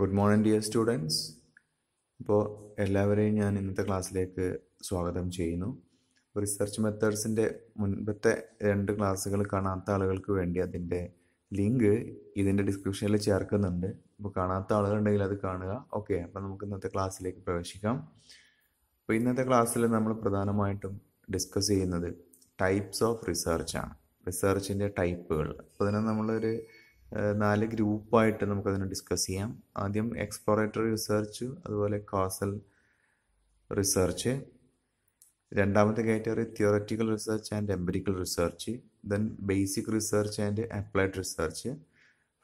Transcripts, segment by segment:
good morning dear students ഇപ്പോൾ എല്ലാവരെയും ഞാൻ ഇന്നത്തെ ക്ലാസ്സിലേക്ക് സ്വാഗതം ചെയ്യുന്നു റിസർച്ച് മെത്തേഡ്സിൻ്റെ മുൻപത്തെ രണ്ട് ക്ലാസ്സുകൾ കാണാത്ത ആളുകൾക്ക് വേണ്ടി അതിൻ്റെ ലിങ്ക് ഇതിൻ്റെ ഡിസ്ക്രിപ്ഷനിൽ ചേർക്കുന്നുണ്ട് അപ്പോൾ കാണാത്ത ആളുകളുണ്ടെങ്കിൽ അത് കാണുക ഓക്കെ അപ്പോൾ നമുക്ക് ഇന്നത്തെ ക്ലാസ്സിലേക്ക് പ്രവേശിക്കാം അപ്പോൾ ഇന്നത്തെ ക്ലാസ്സിൽ നമ്മൾ പ്രധാനമായിട്ടും ഡിസ്കസ് ചെയ്യുന്നത് ടൈപ്സ് ഓഫ് റിസർച്ചാണ് റിസർച്ചിൻ്റെ ടൈപ്പുകൾ അപ്പോൾ അതിനെ നമ്മളൊരു നാല് ഗ്രൂപ്പായിട്ട് നമുക്കതിനെ ഡിസ്കസ് ചെയ്യാം ആദ്യം എക്സ്പ്ലോറേറ്ററി റിസർച്ച് അതുപോലെ കാസൽ റിസർച്ച് രണ്ടാമത്തെ category theoretical research and empirical research then basic research and applied research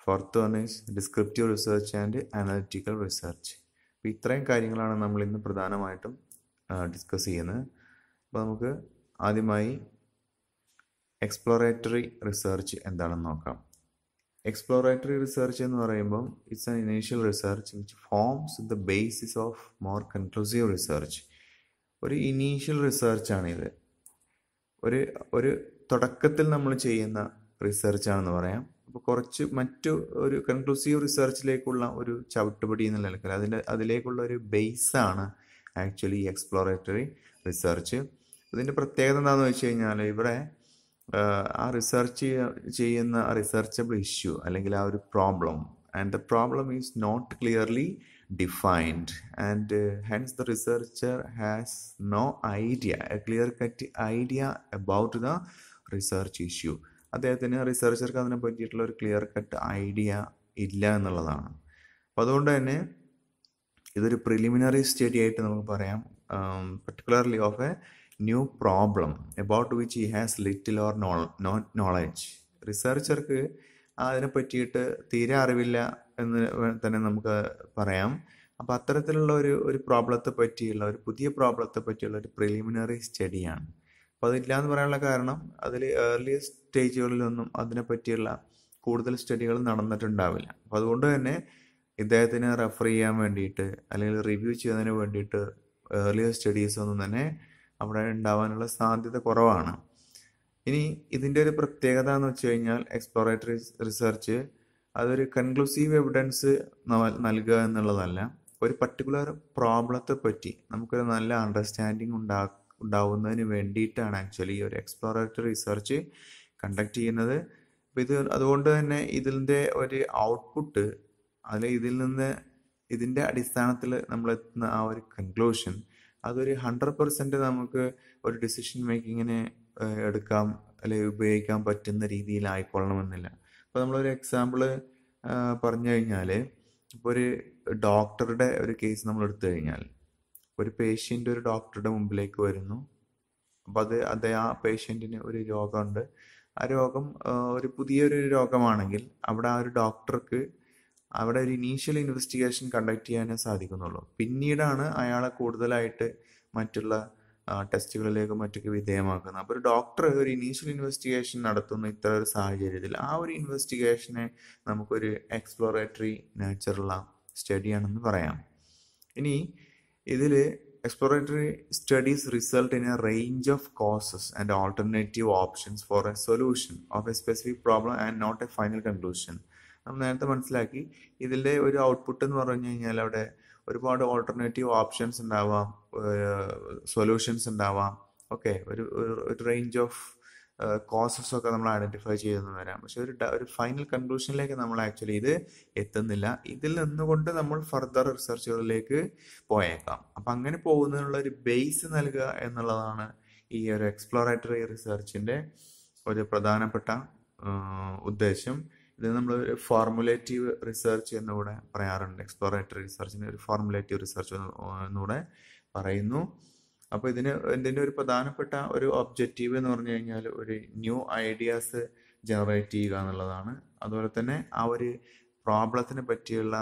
fourth one is descriptive research and analytical research അപ്പോൾ ഇത്രയും കാര്യങ്ങളാണ് നമ്മൾ ഇന്ന് പ്രധാനമായിട്ടും ഡിസ്കസ് ചെയ്യുന്നത് അപ്പോൾ നമുക്ക് ആദ്യമായി എക്സ്പ്ലോറേറ്ററി റിസർച്ച് എന്താണെന്ന് നോക്കാം എക്സ്പ്ലോറേറ്ററി റിസർച്ച് എന്ന് പറയുമ്പം it's an initial research which forms the basis of more conclusive research ഒരു ഇനീഷ്യൽ റിസർച്ചാണിത് ഒരു ഒരു തുടക്കത്തിൽ നമ്മൾ ചെയ്യുന്ന റിസർച്ചാണെന്ന് പറയാം അപ്പോൾ കുറച്ച് മറ്റു ഒരു കൺക്ലൂസീവ് റിസർച്ചിലേക്കുള്ള ഒരു ചവിട്ടുപടി എന്ന നിലക്കൽ അതിൻ്റെ അതിലേക്കുള്ള ഒരു ബേസാണ് ആക്ച്വലി എക്സ്പ്ലോറേറ്ററി റിസർച്ച് അതിൻ്റെ പ്രത്യേകത എന്താണെന്ന് വെച്ച് കഴിഞ്ഞാൽ ഇവിടെ ആ റിസർച്ച് ചെയ്യുന്ന റിസർച്ചബിൾ ഇഷ്യൂ അല്ലെങ്കിൽ ആ ഒരു problem and the problem is not clearly defined and hence the researcher has no idea a clear cut idea about the research issue അദ്ദേഹത്തിന് റിസർച്ചർക്ക് അതിനെ പറ്റിയിട്ടുള്ള ഒരു ക്ലിയർ കട്ട് ഐഡിയ ഇല്ല എന്നുള്ളതാണ് അപ്പോൾ അതുകൊണ്ട് തന്നെ ഇതൊരു പ്രിലിമിനറി സ്റ്റഡി ആയിട്ട് നമുക്ക് പറയാം particularly of a new problem about which he has little or no no knowledge റിസർച്ചർക്ക് അതിനെ പറ്റിയിട്ട് തീരെ അറിവില്ല എന്ന് തന്നെ നമുക്ക് പറയാം അപ്പം അത്തരത്തിലുള്ള ഒരു ഒരു പ്രോബ്ലത്തെ പറ്റിയുള്ള ഒരു പുതിയ പ്രോബ്ലത്തെ പറ്റിയുള്ള ഒരു പ്രിലിമിനറി സ്റ്റഡിയാണ് അപ്പോൾ അതില്ല എന്ന് പറയാനുള്ള കാരണം അതിൽ ഏർലി സ്റ്റേജുകളിലൊന്നും അതിനെ പറ്റിയുള്ള കൂടുതൽ സ്റ്റഡികൾ നടന്നിട്ടുണ്ടാവില്ല അപ്പം അതുകൊണ്ട് തന്നെ ഇദ്ദേഹത്തിനെ റെഫർ ചെയ്യാൻ വേണ്ടിയിട്ട് അല്ലെങ്കിൽ റിവ്യൂ ചെയ്യുന്നതിന് വേണ്ടിയിട്ട് ഏർലിയർ സ്റ്റഡീസ് ഒന്നും തന്നെ അവിടെ ഉണ്ടാവാനുള്ള സാധ്യത കുറവാണ് ഇനി ഇതിൻ്റെ ഒരു പ്രത്യേകത എന്ന് വെച്ച് കഴിഞ്ഞാൽ എക്സ്പ്ലോറേറ്ററി റിസർച്ച് അതൊരു കൺക്ലൂസീവ് എവിഡൻസ് നൽകുക എന്നുള്ളതല്ല ഒരു പർട്ടിക്കുലർ പ്രോബ്ലത്തെ പറ്റി നമുക്കൊരു നല്ല അണ്ടർസ്റ്റാൻഡിങ് ഉണ്ടാ ഉണ്ടാവുന്നതിന് വേണ്ടിയിട്ടാണ് ആക്ച്വലി ഒരു എക്സ്പ്ലോറേറ്ററി റിസർച്ച് കണ്ടക്ട് ചെയ്യുന്നത് അപ്പോൾ ഇത് അതുകൊണ്ട് തന്നെ ഇതിൻ്റെ ഒരു ഔട്ട്പുട്ട് അതിൽ ഇതിൽ നിന്ന് ഇതിൻ്റെ അടിസ്ഥാനത്തിൽ നമ്മളെത്തുന്ന ആ ഒരു കൺക്ലൂഷൻ അതൊരു ഹൺഡ്രഡ് പെർസെൻറ്റ് നമുക്ക് ഒരു ഡിസിഷൻ മേക്കിങ്ങിന് എടുക്കാം അല്ലെങ്കിൽ ഉപയോഗിക്കാൻ പറ്റുന്ന രീതിയിലായിക്കൊള്ളണമെന്നില്ല ഇപ്പോൾ നമ്മളൊരു എക്സാമ്പിൾ പറഞ്ഞു കഴിഞ്ഞാൽ ഇപ്പോൾ ഒരു ഡോക്ടറുടെ ഒരു കേസ് നമ്മൾ എടുത്തു കഴിഞ്ഞാൽ ഒരു പേഷ്യൻ്റ് ഒരു ഡോക്ടറുടെ മുമ്പിലേക്ക് വരുന്നു അപ്പോൾ അത് അദ്ദേഹം ആ പേഷ്യൻറ്റിന് ഒരു രോഗമുണ്ട് ആ രോഗം ഒരു പുതിയൊരു രോഗമാണെങ്കിൽ അവിടെ ആ ഒരു ഡോക്ടർക്ക് അവിടെ ഒരു ഇനീഷ്യൽ ഇൻവെസ്റ്റിഗേഷൻ കണ്ടക്ട് ചെയ്യാനേ സാധിക്കുന്നുള്ളൂ പിന്നീടാണ് അയാളെ കൂടുതലായിട്ട് മറ്റുള്ള ടെസ്റ്റുകളിലേക്ക് മറ്റൊക്കെ വിധേയമാക്കുന്നത് അപ്പോൾ ഒരു ഡോക്ടർ ഒരു ഇനീഷ്യൽ ഇൻവെസ്റ്റിഗേഷൻ നടത്തുന്ന ഇത്ര ഒരു സാഹചര്യത്തിൽ ആ ഒരു ഇൻവെസ്റ്റിഗേഷനെ നമുക്കൊരു എക്സ്പ്ലോറേറ്ററി നേച്ചറുള്ള സ്റ്റഡിയാണെന്ന് പറയാം ഇനി ഇതിൽ exploratory studies result in a range of causes and alternative options for a solution of a specific problem and not a final conclusion നമ്മൾ നേരത്തെ മനസ്സിലാക്കി ഇതിൻ്റെ ഒരു ഔട്ട്പുട്ട് എന്ന് പറഞ്ഞു കഴിഞ്ഞാൽ അവിടെ ഒരുപാട് ഓൾട്ടർനേറ്റീവ് ഓപ്ഷൻസ് ഉണ്ടാവാം സൊല്യൂഷൻസ് ഉണ്ടാവാം ഓക്കെ ഒരു ഒരു റേഞ്ച് ഓഫ് കോസസ് ഒക്കെ നമ്മൾ ഐഡൻറ്റിഫൈ ചെയ്തെന്ന് വരാം പക്ഷെ ഒരു ഒരു ഫൈനൽ കൺക്ലൂഷനിലേക്ക് നമ്മൾ ആക്ച്വലി ഇത് എത്തുന്നില്ല ഇതിൽ നിന്നുകൊണ്ട് നമ്മൾ ഫർദർ റിസർച്ചുകളിലേക്ക് പോയേക്കാം അപ്പം അങ്ങനെ പോകുന്നതിനുള്ള ഒരു ബേസ് നൽകുക എന്നുള്ളതാണ് ഈ ഒരു എക്സ്പ്ലോറേറ്ററി റിസർച്ചിൻ്റെ ഒരു പ്രധാനപ്പെട്ട ഉദ്ദേശം ഇത് നമ്മൾ ഒരു ഫോർമുലേറ്റീവ് റിസർച്ച് എന്നുകൂടെ പറയാറുണ്ട് എക്സ്പ്ലോറേറ്ററി റിസർച്ചിന് ഒരു ഫോർമുലേറ്റീവ് റിസർച്ച് എന്നുകൂടെ പറയുന്നു അപ്പോൾ ഇതിന് ഇതിൻ്റെ ഒരു പ്രധാനപ്പെട്ട ഒരു ഒബ്ജക്റ്റീവ് എന്ന് പറഞ്ഞു കഴിഞ്ഞാൽ ഒരു ന്യൂ ഐഡിയാസ് ജനറേറ്റ് ചെയ്യുക എന്നുള്ളതാണ് അതുപോലെ തന്നെ ആ ഒരു പ്രോബ്ലത്തിനെ പറ്റിയുള്ള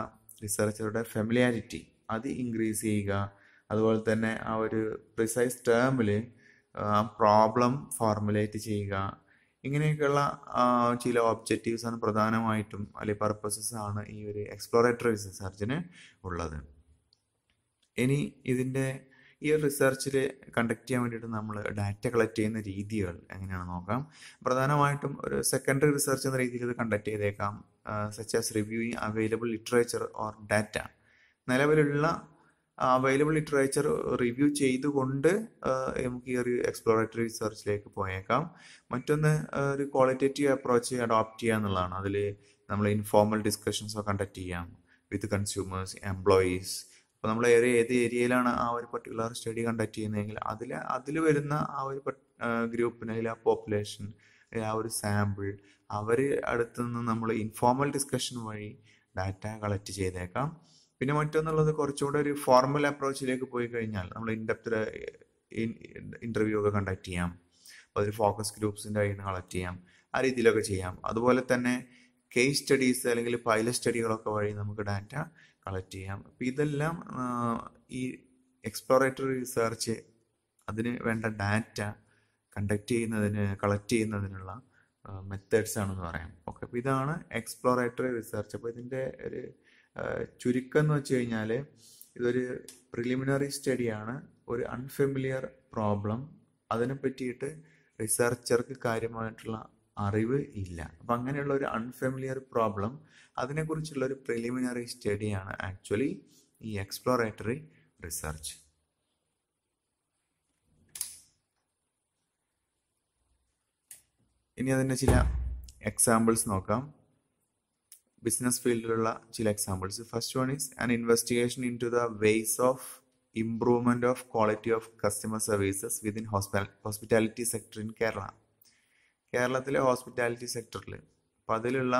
റിസർച്ചറുടെ ഫെമിലിയാരിറ്റി അത് ഇൻക്രീസ് ചെയ്യുക അതുപോലെ തന്നെ ആ ഒരു പ്രിസൈസ് ടേമിൽ ആ പ്രോബ്ലം ഫോർമുലേറ്റ് ചെയ്യുക ഇങ്ങനെയൊക്കെയുള്ള ചില ഒബ്ജക്റ്റീവ്സ് ആണ് പ്രധാനമായിട്ടും അല്ലെങ്കിൽ പർപ്പസസ് ആണ് ഈ ഒരു എക്സ്പ്ലോറേറ്ററി റിസർച്ചിന് ഉള്ളത് ഇനി ഇതിൻ്റെ ഈ ഒരു റിസർച്ചിൽ കണ്ടക്ട് ചെയ്യാൻ വേണ്ടിയിട്ട് നമ്മൾ ഡാറ്റ കളക്ട് ചെയ്യുന്ന രീതികൾ എങ്ങനെയാണ് നോക്കാം പ്രധാനമായിട്ടും ഒരു സെക്കൻഡറി റിസർച്ച് എന്ന രീതിയിൽ ഇത് കണ്ടക്ട് ചെയ്തേക്കാം such as reviewing available literature or data നിലവിലുള്ള അവൈലബിൾ ലിറ്ററേച്ചർ റിവ്യൂ ചെയ്തുകൊണ്ട് നമുക്ക് ഈ ഒരു എക്സ്പ്ലോറേറ്ററി റിസർച്ചിലേക്ക് പോയേക്കാം മറ്റൊന്ന് ഒരു ക്വാളിറ്റേറ്റീവ് അപ്രോച്ച് അഡോപ്റ്റ് ചെയ്യുക എന്നുള്ളതാണ് അതിൽ നമ്മൾ ഇൻഫോർമൽ ഡിസ്കഷൻസ് കണ്ടക്ട് ചെയ്യാം വിത്ത് കൺസ്യൂമേഴ്സ് എംപ്ലോയീസ് അപ്പോൾ നമ്മൾ ഏറെ ഏത് ഏരിയയിലാണ് ആ ഒരു പർട്ടിക്കുലർ സ്റ്റഡി കണ്ടക്ട് ചെയ്യുന്നതെങ്കിൽ അതിൽ അതിൽ വരുന്ന ആ ഒരു ഗ്രൂപ്പിന് അല്ലെങ്കിൽ ആ പോപ്പുലേഷൻ ആ ഒരു സാമ്പിൾ അവർ അടുത്തുനിന്ന് നമ്മൾ ഇൻഫോർമൽ ഡിസ്കഷൻ വഴി ഡാറ്റ കളക്ട് ചെയ്തേക്കാം പിന്നെ മറ്റൊന്നുള്ളത് കുറച്ചുകൂടെ ഒരു ഫോർമൽ അപ്രോച്ചിലേക്ക് പോയി കഴിഞ്ഞാൽ നമ്മൾ ഇൻഡെപ്തിൽ ഇൻ്റർവ്യൂ ഒക്കെ കണ്ടക്ട് ചെയ്യാം അപ്പോൾ അതിൽ ഫോക്കസ് ഗ്രൂപ്പ്സിൻ്റെ കയ്യിൽ നിന്ന് കളക്ട് ചെയ്യാം ആ രീതിയിലൊക്കെ ചെയ്യാം അതുപോലെ തന്നെ കേസ് സ്റ്റഡീസ് അല്ലെങ്കിൽ പൈലറ്റ് സ്റ്റഡികളൊക്കെ വഴി നമുക്ക് ഡാറ്റ കളക്ട് ചെയ്യാം അപ്പോൾ ഇതെല്ലാം ഈ എക്സ്പ്ലോറേറ്ററി റിസർച്ച് അതിന് വേണ്ട ഡാറ്റ കണ്ടക്ട് ചെയ്യുന്നതിന് കളക്ട് ചെയ്യുന്നതിനുള്ള മെത്തേഡ്സ് ആണെന്ന് പറയാം ഓക്കെ അപ്പോൾ ഇതാണ് എക്സ്പ്ലോറേറ്ററി റിസർച്ച് അപ്പോൾ ഇതിൻ്റെ ഒരു ചുരുക്കം എന്ന് വെച്ച് കഴിഞ്ഞാൽ ഇതൊരു പ്രിലിമിനറി സ്റ്റഡിയാണ് ഒരു അൺഫെമിലിയർ പ്രോബ്ലം അതിനെ പറ്റിയിട്ട് റിസർച്ചർക്ക് കാര്യമായിട്ടുള്ള അറിവ് ഇല്ല അപ്പം അങ്ങനെയുള്ള ഒരു അൺഫെമിലിയർ പ്രോബ്ലം അതിനെക്കുറിച്ചുള്ള ഒരു പ്രിലിമിനറി സ്റ്റഡിയാണ് ആക്ച്വലി ഈ എക്സ്പ്ലോറേറ്ററി റിസർച്ച് ഇനി അതിൻ്റെ ചില എക്സാമ്പിൾസ് നോക്കാം ബിസിനസ് ഫീൽഡിലുള്ള ചില examples first one is an investigation into the ways of improvement of quality of customer services within hospitality sector in Kerala കേരളത്തിലെ ഹോസ്പിറ്റാലിറ്റി സെക്ടറിൽ അപ്പം അതിലുള്ള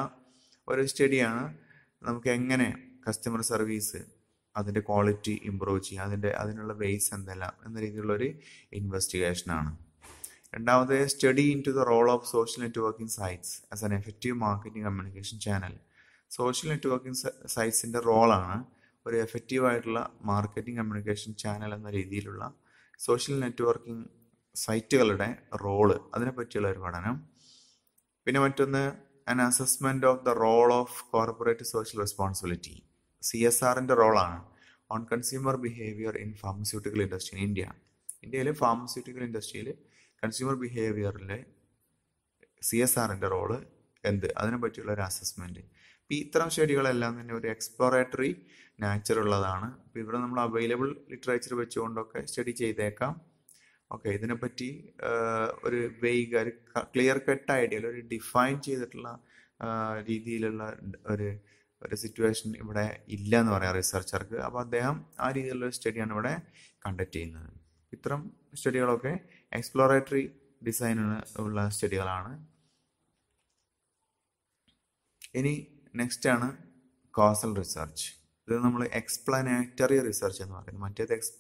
ഒരു സ്റ്റഡിയാണ് നമുക്ക് എങ്ങനെ കസ്റ്റമർ സർവീസ് അതിൻ്റെ ക്വാളിറ്റി ഇമ്പ്രൂവ് ചെയ്യുക അതിൻ്റെ അതിനുള്ള വേസ് എന്തെല്ലാം എന്ന രീതിയിലുള്ളൊരു ഇൻവെസ്റ്റിഗേഷനാണ് രണ്ടാമത് study into the role of social networking sites as an effective marketing communication channel social networking സൈറ്റ്സിൻ്റെ റോളാണ് ഒരു എഫക്റ്റീവായിട്ടുള്ള മാർക്കറ്റിംഗ് കമ്മ്യൂണിക്കേഷൻ ചാനൽ എന്ന രീതിയിലുള്ള സോഷ്യൽ നെറ്റ്വർക്കിംഗ് സൈറ്റുകളുടെ റോള് അതിനെപ്പറ്റിയുള്ള ഒരു പഠനം പിന്നെ മറ്റൊന്ന് an assessment of the role of corporate social responsibility C S ആറിൻ്റെ റോളാണ് on consumer behaviour in pharmaceutical industry in India ഇന്ത്യയിലെ ഫാർമസ്യൂട്ടിക്കൽ ഇൻഡസ്ട്രിയിൽ കൺസ്യൂമർ ബിഹേവിയറിലെ സി എസ് ആറിൻ്റെ റോള് എന്ത് അതിനെ പറ്റിയുള്ള ഒരു അസസ്മെൻറ്റ് അപ്പോൾ ഇത്തരം സ്റ്റഡികളെല്ലാം തന്നെ ഒരു എക്സ്പ്ലോറേറ്ററി നാച്ചർ ഉള്ളതാണ് അപ്പോൾ ഇവിടെ നമ്മൾ അവൈലബിൾ ലിറ്ററേച്ചർ വെച്ചുകൊണ്ടൊക്കെ സ്റ്റഡി ചെയ്തേക്കാം ഓക്കെ ഇതിനെപ്പറ്റി ഒരു വെയ്ഗ് ഒരു ക്ലിയർ കട്ട് ഐഡിയ ഒരു ഡിഫൈൻ ചെയ്തിട്ടുള്ള രീതിയിലുള്ള ഒരു ഒരു സിറ്റുവേഷൻ ഇവിടെ ഇല്ല എന്ന് പറയാം റിസർച്ചർക്ക് അപ്പോൾ അദ്ദേഹം ആ രീതിയിലുള്ള സ്റ്റഡിയാണ് ഇവിടെ കണ്ടക്ട് ചെയ്യുന്നത് ഇത്തരം സ്റ്റഡികളൊക്കെ എക്സ്പ്ലോറേറ്ററി ഡിസൈനുള്ള ഉള്ള സ്റ്റഡികളാണ് ഇനി നെക്സ്റ്റ് ആണ് കോസൽ റിസർച്ച് ഇത് നമ്മൾ എക്സ്പ്ലനേറ്ററി റിസർച്ച് എന്ന് പറയുന്നത് മറ്റേത് എക്സ്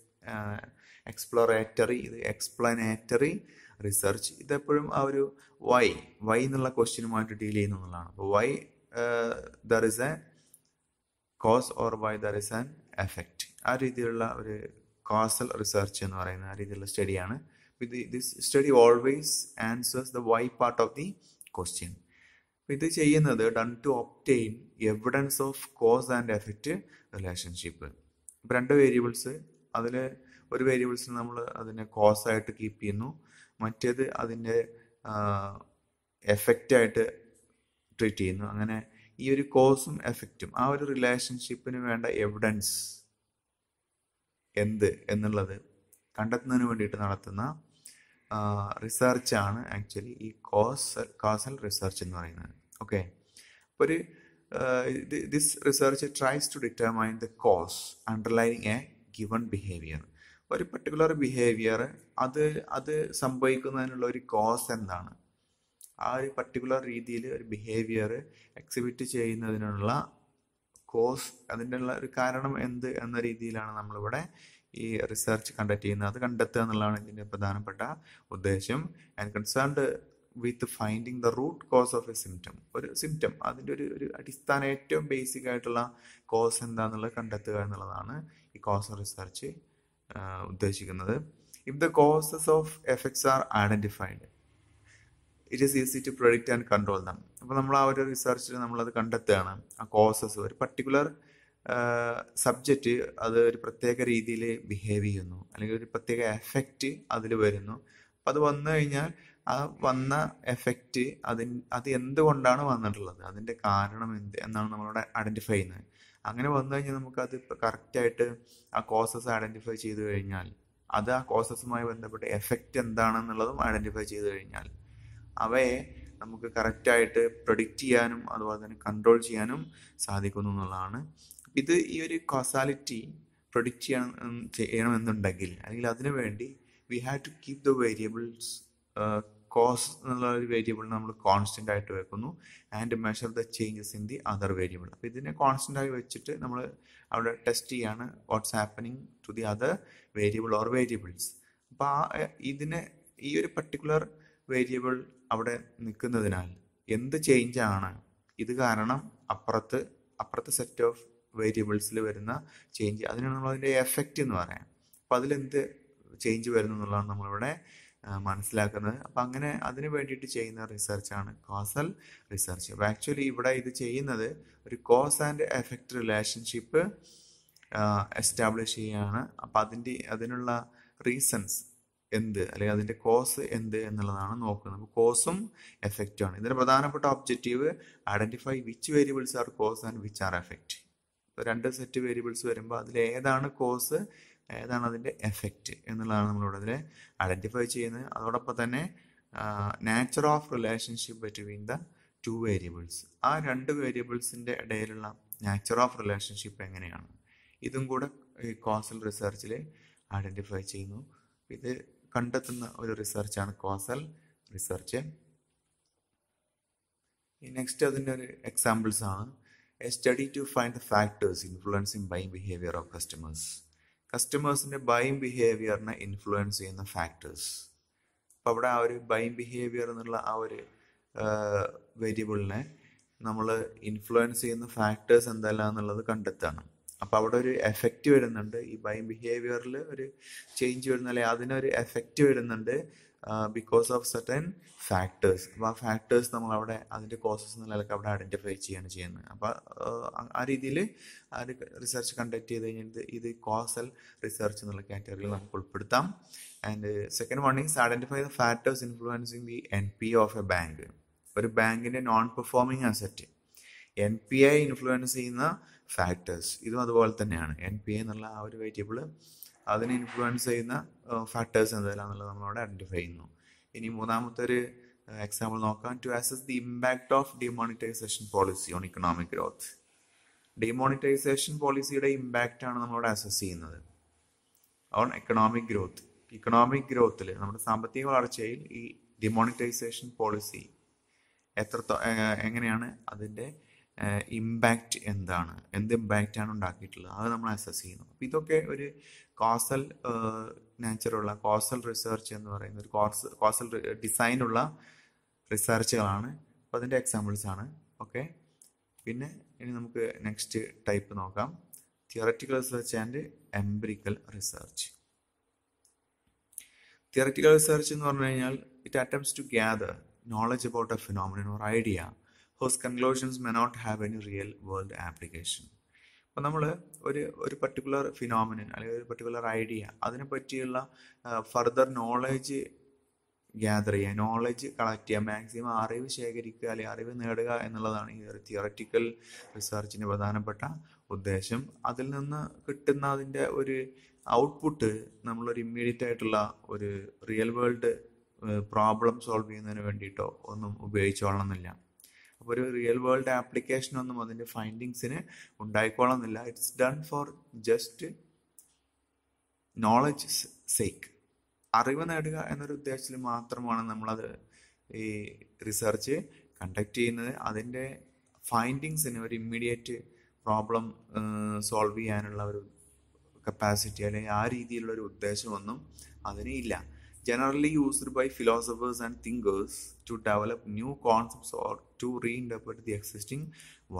എക്സ്പ്ലോറേറ്ററി ഇത് എക്സ്പ്ലനേറ്ററി റിസർച്ച് ഇതെപ്പോഴും ആ ഒരു വൈ വൈ എന്നുള്ള ക്വസ്റ്റ്യനുമായിട്ട് ഡീൽ ചെയ്യുന്നു എന്നുള്ളതാണ് അപ്പോൾ why there is a cause or why there is an effect ആ രീതിയിലുള്ള ഒരു കോസൽ റിസർച്ച് എന്ന് പറയുന്ന ആ രീതിയിലുള്ള സ്റ്റഡിയാണ് this study always answers the why part of the question ഇത് ചെയ്യുന്നത് done to obtain evidence of cause and effect relationship ഇപ്പം രണ്ട് വേരിയബിൾസ് അതിൽ ഒരു വേരിയബിൾസിന് നമ്മൾ അതിനെ കോസ് ആയിട്ട് കീപ്പ് ചെയ്യുന്നു മറ്റേത് അതിൻ്റെ എഫക്റ്റായിട്ട് ട്രീറ്റ് ചെയ്യുന്നു അങ്ങനെ ഈ ഒരു കോസും എഫക്റ്റും ആ ഒരു റിലേഷൻഷിപ്പിന് വേണ്ട എവിഡൻസ് എന്ത് എന്നുള്ളത് കണ്ടെത്തുന്നതിന് വേണ്ടിയിട്ട് നടത്തുന്ന റിസർച്ചാണ് ആക്ച്വലി ഈ കോസ് കാസൽ റിസർച്ച് എന്ന് പറയുന്നത് ഓക്കെ അപ്പോൾ ഒരു this research tries to determine the cause underlining a given behaviour ഒരു പർട്ടിക്കുലർ ബിഹേവിയർ അത് അത് സംഭവിക്കുന്നതിനുള്ള ഒരു കോസ് എന്താണ് ആ ഒരു പർട്ടിക്കുലർ രീതിയിൽ ഒരു ബിഹേവിയർ എക്സിബിറ്റ് ചെയ്യുന്നതിനുള്ള കോസ് അതിൻ്റെ ഒരു കാരണം എന്ത് എന്ന രീതിയിലാണ് നമ്മളിവിടെ ഈ റിസർച്ച് കണ്ടക്ട് ചെയ്യുന്നത് അത് കണ്ടെത്തുക എന്നുള്ളതാണ് ഇതിൻ്റെ പ്രധാനപ്പെട്ട ഉദ്ദേശം and concerned with finding the root cause of a symptom ഒരു സിംറ്റം അതിൻ്റെ ഒരു ഒരു അടിസ്ഥാന ഏറ്റവും ബേസിക് ആയിട്ടുള്ള കോസ് എന്താണെന്നുള്ളത് കണ്ടെത്തുക എന്നുള്ളതാണ് ഈ കോസ് റിസർച്ച് ഉദ്ദേശിക്കുന്നത് if the causes of effects are identified it is easy to predict and control them അപ്പോൾ നമ്മൾ ആ ഒരു റിസർച്ചിൽ നമ്മളത് കണ്ടെത്തുകയാണ് ആ കോസസ് ഒരു പർട്ടിക്കുലർ സബ്ജക്റ്റ് അത് ഒരു പ്രത്യേക രീതിയിൽ ബിഹേവ് ചെയ്യുന്നു അല്ലെങ്കിൽ ഒരു പ്രത്യേക എഫക്റ്റ് അതിൽ വരുന്നു അപ്പം അത് വന്നു കഴിഞ്ഞാൽ ആ വന്ന എഫക്റ്റ് അതിൻ അത് എന്തുകൊണ്ടാണ് വന്നിട്ടുള്ളത് അതിൻ്റെ കാരണം എന്ത് എന്നാണ് നമ്മളോട് ഐഡൻറ്റിഫൈ ചെയ്യുന്നത് അങ്ങനെ വന്നു കഴിഞ്ഞാൽ നമുക്കത് കറക്റ്റായിട്ട് ആ കോസസ് ഐഡൻറ്റിഫൈ ചെയ്തു കഴിഞ്ഞാൽ അത് ആ കോസസുമായി ബന്ധപ്പെട്ട എഫക്റ്റ് എന്താണെന്നുള്ളതും ഐഡൻറ്റിഫൈ ചെയ്തു കഴിഞ്ഞാൽ അവയെ നമുക്ക് കറക്റ്റായിട്ട് പ്രൊഡിക്റ്റ് ചെയ്യാനും അതുപോലെ തന്നെ കൺട്രോൾ ചെയ്യാനും സാധിക്കുന്നു എന്നുള്ളതാണ് ഇത് ഈ ഒരു കോസാലിറ്റി പ്രൊഡിക്റ്റ് ചെയ്യണം ചെയ്യണമെന്നുണ്ടെങ്കിൽ അല്ലെങ്കിൽ അതിനു വേണ്ടി we have to keep the variables cause എന്നുള്ള ഒരു വേരിയബിൾ നമ്മൾ കോൺസ്റ്റൻ്റ് ആയിട്ട് വെക്കുന്നു and measure the changes in the other variable അപ്പോൾ ഇതിനെ കോൺസ്റ്റൻ്റ് ആയി വെച്ചിട്ട് നമ്മൾ അവിടെ ടെസ്റ്റ് ചെയ്യാണ് what's happening to the other variable or variables അപ്പോൾ ആ ഇതിനെ ഈ ഒരു പർട്ടിക്കുലർ വേരിയബിൾ അവിടെ നിൽക്കുന്നതിനാൽ എന്ത് ചേഞ്ചാണ് ഇത് കാരണം അപ്പുറത്ത് അപ്പുറത്തെ സെറ്റ് ഓഫ് വേരിയബിൾസിൽ വരുന്ന ചേഞ്ച് അതിനാണ് നമ്മൾ അതിൻ്റെ എഫക്റ്റ് എന്ന് പറയാം അപ്പോൾ അതിലെന്ത് ചേഞ്ച് വരുന്നു എന്നുള്ളതാണ് നമ്മളിവിടെ മനസ്സിലാക്കുന്നത് അപ്പം അങ്ങനെ അതിന് വേണ്ടിയിട്ട് ചെയ്യുന്ന റിസർച്ചാണ് കോസൽ റിസർച്ച് അപ്പം ആക്ച്വലി ഇവിടെ ഇത് ചെയ്യുന്നത് ഒരു cause and effect relationship establish ചെയ്യുകയാണ് അപ്പം അതിൻ്റെ അതിനുള്ള റീസൺസ് എന്ത് അല്ലെങ്കിൽ അതിൻ്റെ കോസ് എന്ത് എന്നുള്ളതാണ് നോക്കുന്നത് അപ്പോൾ കോസും എഫക്റ്റുമാണ് ഇതിൻ്റെ പ്രധാനപ്പെട്ട objective identify which variables are cause and which are effect രണ്ട് സെറ്റ് വേരിയബിൾസ് വരുമ്പോൾ അതിൽ ഏതാണ് കോസ് ഏതാണ് അതിൻ്റെ എഫക്റ്റ് എന്നുള്ളതാണ് നമ്മളിവിടെ അതിൽ ഐഡൻറ്റിഫൈ ചെയ്യുന്നത് അതോടൊപ്പം തന്നെ nature of relationship between the two variables ആ രണ്ട് വേരിയബിൾസിൻ്റെ ഇടയിലുള്ള നാച്ചർ ഓഫ് റിലേഷൻഷിപ്പ് എങ്ങനെയാണ് ഇതും കൂടെ ഈ കോസൽ റിസർച്ചിൽ ഐഡൻറ്റിഫൈ ചെയ്യുന്നു ഇത് കണ്ടെത്തുന്ന ഒരു റിസർച്ചാണ് കോസൽ റിസർച്ച് നെക്സ്റ്റ് അതിൻ്റെ ഒരു എക്സാമ്പിൾസ് ആണ് a study to find factors influencing buying behaviour of customers കസ്റ്റമേഴ്സിൻ്റെ ബൈങ് ബിഹേവിയറിനെ ഇൻഫ്ലുവൻസ് ചെയ്യുന്ന ഫാക്ടേഴ്സ് അപ്പോൾ അവിടെ ആ ഒരു ബൈങ് ബിഹേവിയർ എന്നുള്ള ആ ഒരു വേരിയബിളിനെ നമ്മൾ ഇൻഫ്ലുവൻസ് ചെയ്യുന്ന ഫാക്ടേഴ്സ് എന്തെല്ലാം എന്നുള്ളത് കണ്ടെത്താണ് അപ്പോൾ അവിടെ ഒരു എഫക്റ്റ് വരുന്നുണ്ട് ഈ ബൈ ബിഹേവിയറിൽ ഒരു ചേഞ്ച് വരുന്ന അല്ലെങ്കിൽ അതിനൊരു എഫക്റ്റ് വരുന്നുണ്ട് ബിക്കോസ് ഓഫ് സർട്ടൻ ഫാക്ടേഴ്സ് അപ്പോൾ ആ ഫാക്ടേഴ്സ് നമ്മൾ അവിടെ അതിൻ്റെ കോസസ് എന്ന അവിടെ ഐഡൻറ്റിഫൈ ചെയ്യാണ് ചെയ്യുന്നത് അപ്പോൾ ആ രീതിയിൽ ആ ഒരു റിസർച്ച് കണ്ടക്ട് ചെയ്ത് കഴിഞ്ഞിട്ട് ഇത് കോസൽ റിസർച്ച് എന്നുള്ള കാറ്റഗറിയിൽ നമുക്ക് ഉൾപ്പെടുത്താം and second one identify the factors influencing the N P of a bank ഒരു ബാങ്കിൻ്റെ non performing asset N P I influence ചെയ്യുന്ന ഫാക്ടേഴ്സ് ഇതും അതുപോലെ തന്നെയാണ് എൻ പി ഐ എന്നുള്ള ആ ഒരു വേരിയബിൾ അതിനെ ഇൻഫ്ലുവൻസ് ചെയ്യുന്ന ഫാക്ടേഴ്സ് എന്തെല്ലാമെന്നുള്ളത് നമ്മളവിടെ ഐഡൻറ്റിഫൈ ചെയ്യുന്നു ഇനി മൂന്നാമത്തെ ഒരു എക്സാമ്പിൾ നോക്കാം to assess the impact of demonetisation policy on economic growth demonetisation പോളിസിയുടെ ഇമ്പാക്റ്റ് ആണ് നമ്മളവിടെ അസസ് ചെയ്യുന്നത് ഓൺ എക്കണോമിക് ഗ്രോത്ത് ഇക്കണോമിക് ഗ്രോത്തിൽ നമ്മുടെ സാമ്പത്തിക വളർച്ചയിൽ ഈ ഡിമോണിറ്റൈസേഷൻ പോളിസി എത്രത്തോ എങ്ങനെയാണ് അതിൻ്റെ ഇമ്പാക്റ്റ് എന്താണ് എന്ത് ഇമ്പാക്റ്റ് ആണ് ഉണ്ടാക്കിയിട്ടുള്ളത് അത് നമ്മൾ അസസ് ചെയ്യുന്നു അപ്പോൾ ഇതൊക്കെ ഒരു കോസൽ നാച്ചുറുള്ള കോസൽ റിസർച്ച് എന്ന് പറയുന്ന ഒരു കോസ് കോസൽ ഡിസൈനുള്ള റിസർച്ചുകളാണ് അപ്പോൾ അതിൻ്റെ എക്സാമ്പിൾസ് ആണ് ഓക്കെ പിന്നെ ഇനി നമുക്ക് നെക്സ്റ്റ് ടൈപ്പ് നോക്കാം theoretical research and empirical research theoretical research എന്ന് പറഞ്ഞു കഴിഞ്ഞാൽ it attempts to gather knowledge about a phenomenon or idea whose conclusions may not have any real world application അപ്പോൾ നമ്മൾ ഒരു ഒരു പർട്ടിക്കുലർ ഫിനോമിനൻ അല്ലെങ്കിൽ ഒരു പർട്ടിക്കുലർ ഐഡിയ അതിനെ പറ്റിയുള്ള ഫർദർ നോളജ് ഗ്യാദർ ചെയ്യുക നോളജ് കളക്ട് ചെയ്യുക മാക്സിമം അറിവ് ശേഖരിക്കുക അല്ലെങ്കിൽ അറിവ് നേടുക എന്നുള്ളതാണ് ഈ ഒരു തിയററ്റിക്കൽ റിസർച്ചിൻ്റെ പ്രധാനപ്പെട്ട ഉദ്ദേശം അതിൽ നിന്ന് കിട്ടുന്ന അതിൻ്റെ ഒരു ഔട്ട്പുട്ട് നമ്മളൊരു ഇമ്മീഡിയറ്റ് ആയിട്ടുള്ള ഒരു റിയൽ വേൾഡ് പ്രോബ്ലം സോൾവ് ചെയ്യുന്നതിന് വേണ്ടിയിട്ടോ ഒന്നും ഉപയോഗിച്ചോളണമെന്നില്ല അപ്പോൾ ഒരു റിയൽ വേൾഡ് ആപ്ലിക്കേഷനൊന്നും അതിൻ്റെ ഫൈൻഡിങ്സിന് ഉണ്ടായിക്കോളന്നില്ല it's done for just knowledge sake അറിവ് നേടുക എന്നൊരു ഉദ്ദേശത്തിൽ മാത്രമാണ് നമ്മളത് ഈ റിസർച്ച് കണ്ടക്ട് ചെയ്യുന്നത് അതിൻ്റെ ഫൈൻഡിങ്സിന് ഒരു ഇമ്മീഡിയറ്റ് പ്രോബ്ലം സോൾവ് ചെയ്യാനുള്ള ഒരു കപ്പാസിറ്റി അല്ലെങ്കിൽ ആ രീതിയിലുള്ള ഒരു ഉദ്ദേശമൊന്നും അതിന് ഇല്ല generally used by philosophers and thinkers to develop new concepts or to reinterpret the existing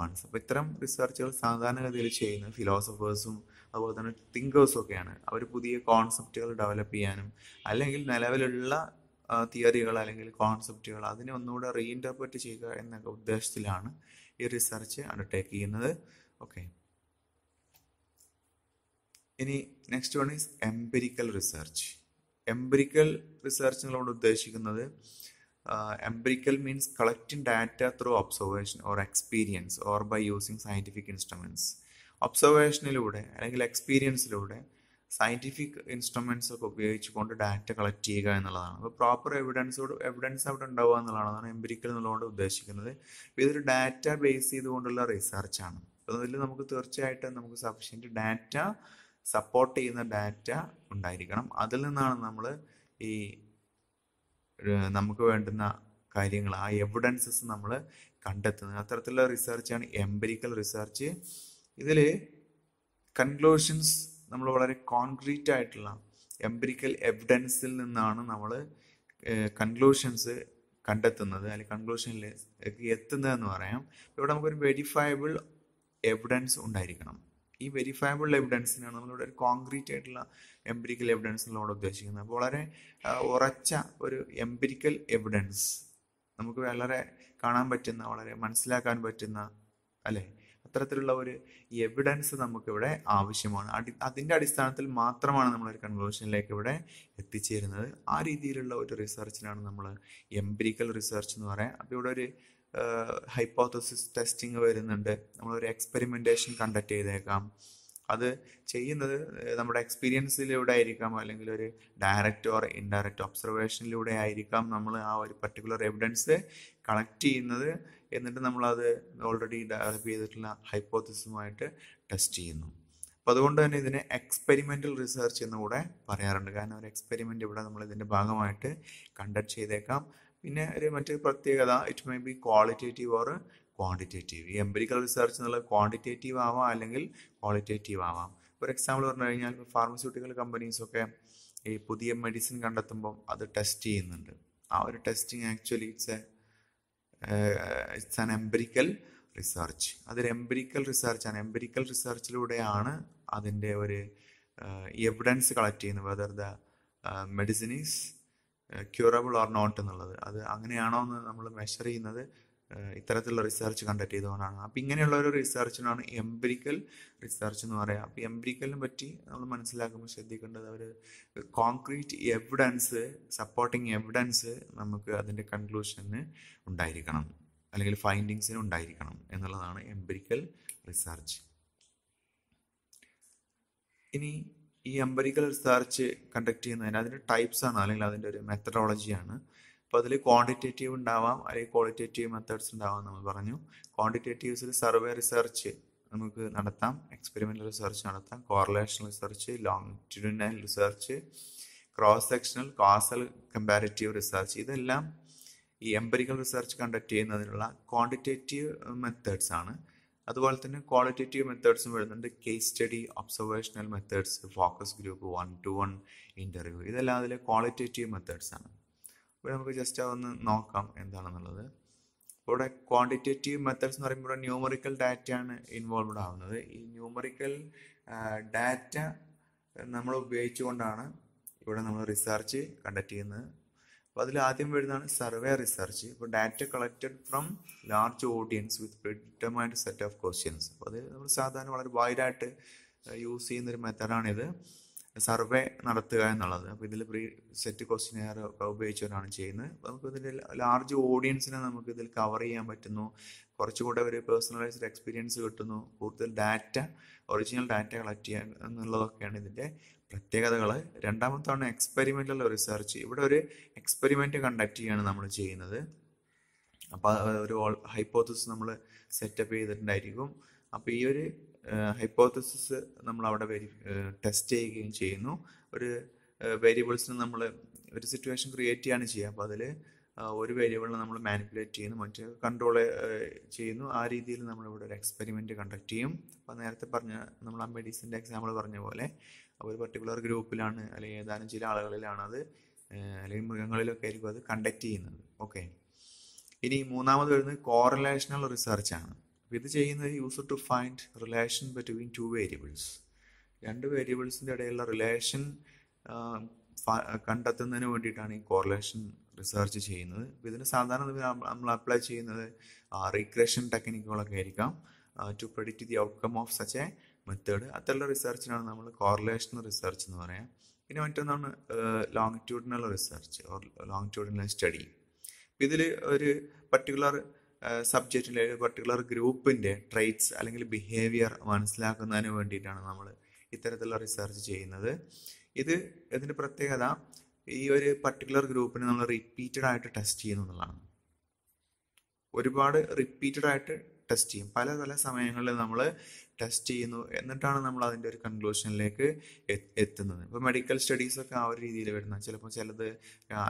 ones അപ്പോൾ ഇത്തരം റിസർച്ചുകൾ സാധാരണഗതിയിൽ ചെയ്യുന്ന ഫിലോസഫേഴ്സും അതുപോലെ തന്നെ തിങ്കേഴ്സും ഒക്കെയാണ് അവർ പുതിയ കോൺസെപ്റ്റുകൾ ഡെവലപ്പ് ചെയ്യാനും അല്ലെങ്കിൽ നിലവിലുള്ള തിയറികൾ അല്ലെങ്കിൽ കോൺസെപ്റ്റുകൾ അതിനെ ഒന്നുകൂടെ റീഇൻറ്റർപ്രറ്റ് ചെയ്യുക എന്നൊക്കെ ഉദ്ദേശത്തിലാണ് ഈ റിസർച്ച് അണ്ടർടേക്ക് ചെയ്യുന്നത് ഓക്കെ ഇനി next one is empirical research empirical research എന്നുള്ളത് ഉദ്ദേശിക്കുന്നത് empirical means collecting data through observation or experience or by using scientific instruments ഒബ്സർവേഷനിലൂടെ അല്ലെങ്കിൽ എക്സ്പീരിയൻസിലൂടെ സയൻറ്റിഫിക് ഇൻസ്ട്രുമെൻറ്റ്സ് ഒക്കെ ഉപയോഗിച്ചുകൊണ്ട് ഡാറ്റ കളക്ട് ചെയ്യുക എന്നുള്ളതാണ് അപ്പോൾ പ്രോപ്പർ എവിഡൻസോട് എവിഡൻസ് അവിടെ ഉണ്ടാവുക എന്നുള്ളതാണ് എംബ്രിക്കൽ എന്നുള്ളതുകൊണ്ട് ഉദ്ദേശിക്കുന്നത് ഇതൊരു ഡാറ്റ ബേസ് ചെയ്തുകൊണ്ടുള്ള റിസർച്ചാണ് അപ്പോൾ അതിൽ നമുക്ക് തീർച്ചയായിട്ടും നമുക്ക് സഫിഷ്യൻറ്റ് ഡാറ്റ സപ്പോർട്ട് ചെയ്യുന്ന ഡാറ്റ ഉണ്ടായിരിക്കണം അതിൽ നിന്നാണ് നമ്മൾ ഈ നമുക്ക് വേണ്ടുന്ന കാര്യങ്ങൾ ആ എവിഡൻസസ് നമ്മൾ കണ്ടെത്തുന്നത് അത്തരത്തിലുള്ള റിസർച്ചാണ് എംപരിക്കൽ റിസർച്ച് ഇതിൽ കൺക്ലൂഷൻസ് നമ്മൾ വളരെ കോൺക്രീറ്റ് ആയിട്ടുള്ള എംപരിക്കൽ എവിഡൻസിൽ നിന്നാണ് നമ്മൾ കൺക്ലൂഷൻസ് കണ്ടെത്തുന്നത് അല്ലെങ്കിൽ കൺക്ലൂഷനിലേക്ക് എത്തുന്നതെന്ന് എന്ന് പറയാം ഇവിടെ നമുക്കൊരു വെരിഫയബിൾ എവിഡൻസ് ഉണ്ടായിരിക്കണം ഈ വെരിഫയബിൾ എവിഡൻസിനാണ് നമ്മളിവിടെ ഒരു കോൺക്രീറ്റ് ആയിട്ടുള്ള എംപിരിക്കൽ എവിഡൻസ് എന്നുള്ളതോട് ഉദ്ദേശിക്കുന്നത് അപ്പോൾ വളരെ ഉറച്ച ഒരു എംപിരിക്കൽ എവിഡൻസ് നമുക്ക് വളരെ കാണാൻ പറ്റുന്ന വളരെ മനസ്സിലാക്കാൻ പറ്റുന്ന അല്ലേ അത്തരത്തിലുള്ള ഒരു എവിഡൻസ് നമുക്കിവിടെ ആവശ്യമാണ് അടി അതിൻ്റെ അടിസ്ഥാനത്തിൽ മാത്രമാണ് നമ്മൾ ഒരു കൺക്ലൂഷനിലേക്ക് ഇവിടെ എത്തിച്ചേരുന്നത് ആ രീതിയിലുള്ള ഒരു റിസർച്ചിനാണ് നമ്മൾ എംപിരിക്കൽ റിസർച്ച് എന്ന് പറയാം അപ്പോൾ ഇവിടെ ഒരു ഹൈപ്പോത്തസിസ് ടെസ്റ്റിംഗ് വരുന്നുണ്ട് നമ്മളൊരു എക്സ്പെരിമെൻറ്റേഷൻ കണ്ടക്ട് ചെയ്തേക്കാം അത് ചെയ്യുന്നത് നമ്മുടെ എക്സ്പീരിയൻസിലൂടെ ആയിരിക്കാം അല്ലെങ്കിൽ ഒരു ഡയറക്റ്റ് ഓർ ഇൻഡയറക്റ്റ് ഒബ്സർവേഷനിലൂടെ ആയിരിക്കാം നമ്മൾ ആ ഒരു പർട്ടിക്കുലർ എവിഡൻസ് കളക്ട് ചെയ്യുന്നത് എന്നിട്ട് നമ്മളത് ഓൾറെഡി ഡെവലപ്പ് ചെയ്തിട്ടുള്ള ഹൈപ്പോത്തിസുമായിട്ട് ടെസ്റ്റ് ചെയ്യുന്നു അപ്പോൾ അതുകൊണ്ട് തന്നെ ഇതിനെ എക്സ്പെരിമെൻ്റൽ റിസർച്ച് എന്നുകൂടെ പറയാറുണ്ട് കാരണം ഒരു എക്സ്പെരിമെൻ്റ് ഇവിടെ നമ്മൾ ഇതിൻ്റെ ഭാഗമായിട്ട് കണ്ടക്ട് ചെയ്തേക്കാം പിന്നെ ഒരു മറ്റൊരു പ്രത്യേകത it may be qualitative or quantitative ഈ എംപരിക്കൽ റിസർച്ച് എന്നുള്ളത് ക്വാണ്ടിറ്റേറ്റീവ് ആവാം അല്ലെങ്കിൽ ക്വാളിറ്റേറ്റീവ് ആവാം ഒരു എക്സാമ്പിൾ പറഞ്ഞു കഴിഞ്ഞാൽ ഫാർമസ്യൂട്ടിക്കൽ കമ്പനീസൊക്കെ ഈ പുതിയ മെഡിസിൻ കണ്ടെത്തുമ്പോൾ അത് ടെസ്റ്റ് ചെയ്യുന്നുണ്ട് ആ ഒരു testing actually it's a it's an empirical research അതൊരു എംപരിക്കൽ ആണ് എംപരിക്കൽ റിസർച്ചിലൂടെയാണ് അതിൻ്റെ ഒരു എവിഡൻസ് കളക്ട് ചെയ്യുന്നത് whether the medicine is curable or not എന്നുള്ളത് അത് അങ്ങനെയാണോ എന്ന് നമ്മൾ മെഷർ ചെയ്യുന്നത് ഇത്തരത്തിലുള്ള റിസർച്ച് കണ്ടക്ട് ചെയ്തുകൊണ്ടാണ് അപ്പോൾ ഇങ്ങനെയുള്ള ഒരു റിസർച്ചിനാണ് എംപിരിക്കൽ റിസർച്ച് എന്ന് പറയുക അപ്പോൾ എംപിരിക്കലിനെ പറ്റി നമ്മൾ മനസ്സിലാക്കുമ്പോൾ ശ്രദ്ധിക്കേണ്ടത് അവർ കോൺക്രീറ്റ് എവിഡൻസ് സപ്പോർട്ടിങ് എവിഡൻസ് നമുക്ക് അതിൻ്റെ കൺക്ലൂഷന് ഉണ്ടായിരിക്കണം അല്ലെങ്കിൽ ഫൈൻഡിങ്സിന് ഉണ്ടായിരിക്കണം എന്നുള്ളതാണ് എംപിരിക്കൽ റിസർച്ച് ഇനി ഈ എംപരിക്കൽ റിസർച്ച് കണ്ടക്ട് ചെയ്യുന്നതിന് അതിൻ്റെ ടൈപ്സ് ആണ് അല്ലെങ്കിൽ അതിൻ്റെ ഒരു മെത്തഡോളജിയാണ് അപ്പോൾ അതിൽ ക്വാണ്ടിറ്റേറ്റീവ് ഉണ്ടാവാം അല്ലെങ്കിൽ ക്വാളിറ്റേറ്റീവ് മെത്തേഡ്സ് ഉണ്ടാവാം നമ്മൾ പറഞ്ഞു ക്വാണ്ടിറ്റേറ്റീവ്സിൽ സർവേ റിസർച്ച് നമുക്ക് നടത്താം എക്സ്പെരിമെൻ്റൽ റിസർച്ച് നടത്താം correlational research longitudinal research cross sectional causal comparative research ഇതെല്ലാം ഈ എംപരിക്കൽ റിസർച്ച് കണ്ടക്ട് ചെയ്യുന്നതിനുള്ള ക്വാണ്ടിറ്റേറ്റീവ് മെത്തേഡ്സ് ആണ് അതുപോലെ തന്നെ ക്വാളിറ്റേറ്റീവ് മെത്തേഡ്സും വരുന്നുണ്ട് case study observational methods focus group one to one interview ഇതെല്ലാം അതിലെ ക്വാളിറ്റേറ്റീവ് മെത്തേഡ്സ് ആണ് അപ്പോൾ നമുക്ക് ജസ്റ്റ് അതൊന്ന് നോക്കാം എന്താണെന്നുള്ളത് ഇവിടെ ക്വാണ്ടിറ്റേറ്റീവ് മെത്തേഡ്സ് എന്ന് പറയുമ്പോൾ ന്യൂമറിക്കൽ ഡാറ്റയാണ് ഇൻവോൾവ്ഡ് ആവുന്നത് ഈ ന്യൂമറിക്കൽ ഡാറ്റ നമ്മൾ ഉപയോഗിച്ചുകൊണ്ടാണ് ഇവിടെ നമ്മൾ റിസർച്ച് കണ്ടക്ട് ചെയ്യുന്നത് അപ്പോൾ അതിൽ ആദ്യം വരുന്നതാണ് സർവേ റിസർച്ച് ഇപ്പോൾ data collected from large audience with predetermined set of questions അപ്പോൾ അത് നമ്മൾ സാധാരണ വളരെ വൈഡായിട്ട് യൂസ് ചെയ്യുന്നൊരു മെത്തഡാണിത് സർവേ നടത്തുക എന്നുള്ളത് അപ്പോൾ ഇതിൽ പ്രീ സെറ്റ് ക്വസ്റ്റിനെയർ ഒക്കെ ഉപയോഗിച്ചവരാണ് ചെയ്യുന്നത് അപ്പോൾ ഇതിൻ്റെ ലാർജ് ഓഡിയൻസിനെ നമുക്ക് ഇതിൽ കവർ ചെയ്യാൻ പറ്റുന്നു കുറച്ചുകൂടെ ഒരു പേഴ്സണലൈസ്ഡ് എക്സ്പീരിയൻസ് കിട്ടുന്നു കൂടുതൽ ഡാറ്റ ഒറിജിനൽ ഡാറ്റ കളക്ട് ചെയ്യുക എന്നുള്ളതൊക്കെയാണ് ഇതിൻ്റെ പ്രത്യേകതകൾ രണ്ടാമത്താണ് എക്സ്പെരിമെൻ്റൽ റിസർച്ച് ഇവിടെ ഒരു എക്സ്പെരിമെൻറ്റ് കണ്ടക്ട് ചെയ്യാണ് നമ്മൾ ചെയ്യുന്നത് അപ്പോൾ ഒരു ഹൈപ്പോത്തസിസ് നമ്മൾ സെറ്റപ്പ് ചെയ്തിട്ടുണ്ടായിരിക്കും അപ്പോൾ ഈ ഒരു ഹൈപ്പോത്തസിസ് നമ്മൾ അവിടെ വെരി ടെസ്റ്റ് ചെയ്യുകയും ചെയ്യുന്നു ഒരു വേരിയബിൾസിന് നമ്മൾ ഒരു സിറ്റുവേഷൻ ക്രിയേറ്റ് ചെയ്യാണ് ചെയ്യുക അപ്പോൾ അതിൽ ഒരു വേരിയബിളിനെ നമ്മൾ മാനിപ്പുലേറ്റ് ചെയ്യുന്നു മറ്റേ കൺട്രോൾ ചെയ്യുന്നു ആ രീതിയിൽ നമ്മളിവിടെ ഒരു എക്സ്പെരിമെൻ്റ് കണ്ടക്ട് ചെയ്യും അപ്പോൾ നേരത്തെ പറഞ്ഞ നമ്മൾ ആ മെഡിസിൻ്റെ എക്സാമ്പിൾ പറഞ്ഞ പോലെ ഒരു പർട്ടിക്കുലർ ഗ്രൂപ്പിലാണ് അല്ലെങ്കിൽ ഏതാനും ചില ആളുകളിലാണ് അത് അല്ലെങ്കിൽ മൃഗങ്ങളിലൊക്കെ ആയിരിക്കും അത് കണ്ടക്ട് ചെയ്യുന്നത് ഓക്കെ ഇനി മൂന്നാമത് വരുന്നത് കോറിലേഷണൽ റിസർച്ചാണ് അപ്പോൾ ഇത് ചെയ്യുന്നത് used to find relation between two variables രണ്ട് വേരിയബിൾസിൻ്റെ ഇടയിലുള്ള റിലേഷൻ കണ്ടെത്തുന്നതിന് വേണ്ടിയിട്ടാണ് ഈ കോറിലേഷൻ റിസർച്ച് ചെയ്യുന്നത് അപ്പോൾ ഇതിന് സാധാരണ നമ്മൾ അപ്ലൈ ചെയ്യുന്നത് റീക്രേഷൻ ടെക്നിക്കുകളൊക്കെ ആയിരിക്കാം to predict the outcome of such a method അത്തരമുള്ള റിസർച്ചിനാണ് നമ്മൾ കോറിലേഷൻ റിസർച്ച് എന്ന് പറയാം പിന്നെ മറ്റൊന്നാണ് longitudinal research or longitudinal study ഇതിൽ ഒരു പർട്ടിക്കുലർ സബ്ജക്റ്റിലെ ഒരു പർട്ടിക്കുലർ ഗ്രൂപ്പിൻ്റെ ട്രേറ്റ്സ് അല്ലെങ്കിൽ ബിഹേവിയർ മനസ്സിലാക്കുന്നതിന് വേണ്ടിയിട്ടാണ് നമ്മൾ ഇത്തരത്തിലുള്ള റിസർച്ച് ചെയ്യുന്നത് ഇത് ഇതിൻ്റെ പ്രത്യേകത ഈ ഒരു പർട്ടിക്കുലർ ഗ്രൂപ്പിനെ നമ്മൾ റിപ്പീറ്റഡ് ആയിട്ട് ടെസ്റ്റ് ചെയ്യുന്നു എന്നുള്ളതാണ് ഒരുപാട് റിപ്പീറ്റഡ് ആയിട്ട് ടെസ്റ്റ് ചെയ്യും പല പല സമയങ്ങളിൽ നമ്മൾ ടെസ്റ്റ് ചെയ്യുന്നു എന്നിട്ടാണ് നമ്മൾ അതിൻ്റെ ഒരു കൺക്ലൂഷനിലേക്ക് എത്തുന്നത് ഇപ്പോൾ മെഡിക്കൽ സ്റ്റഡീസൊക്കെ ആ ഒരു രീതിയിൽ വരുന്ന ചിലപ്പോൾ ചിലത്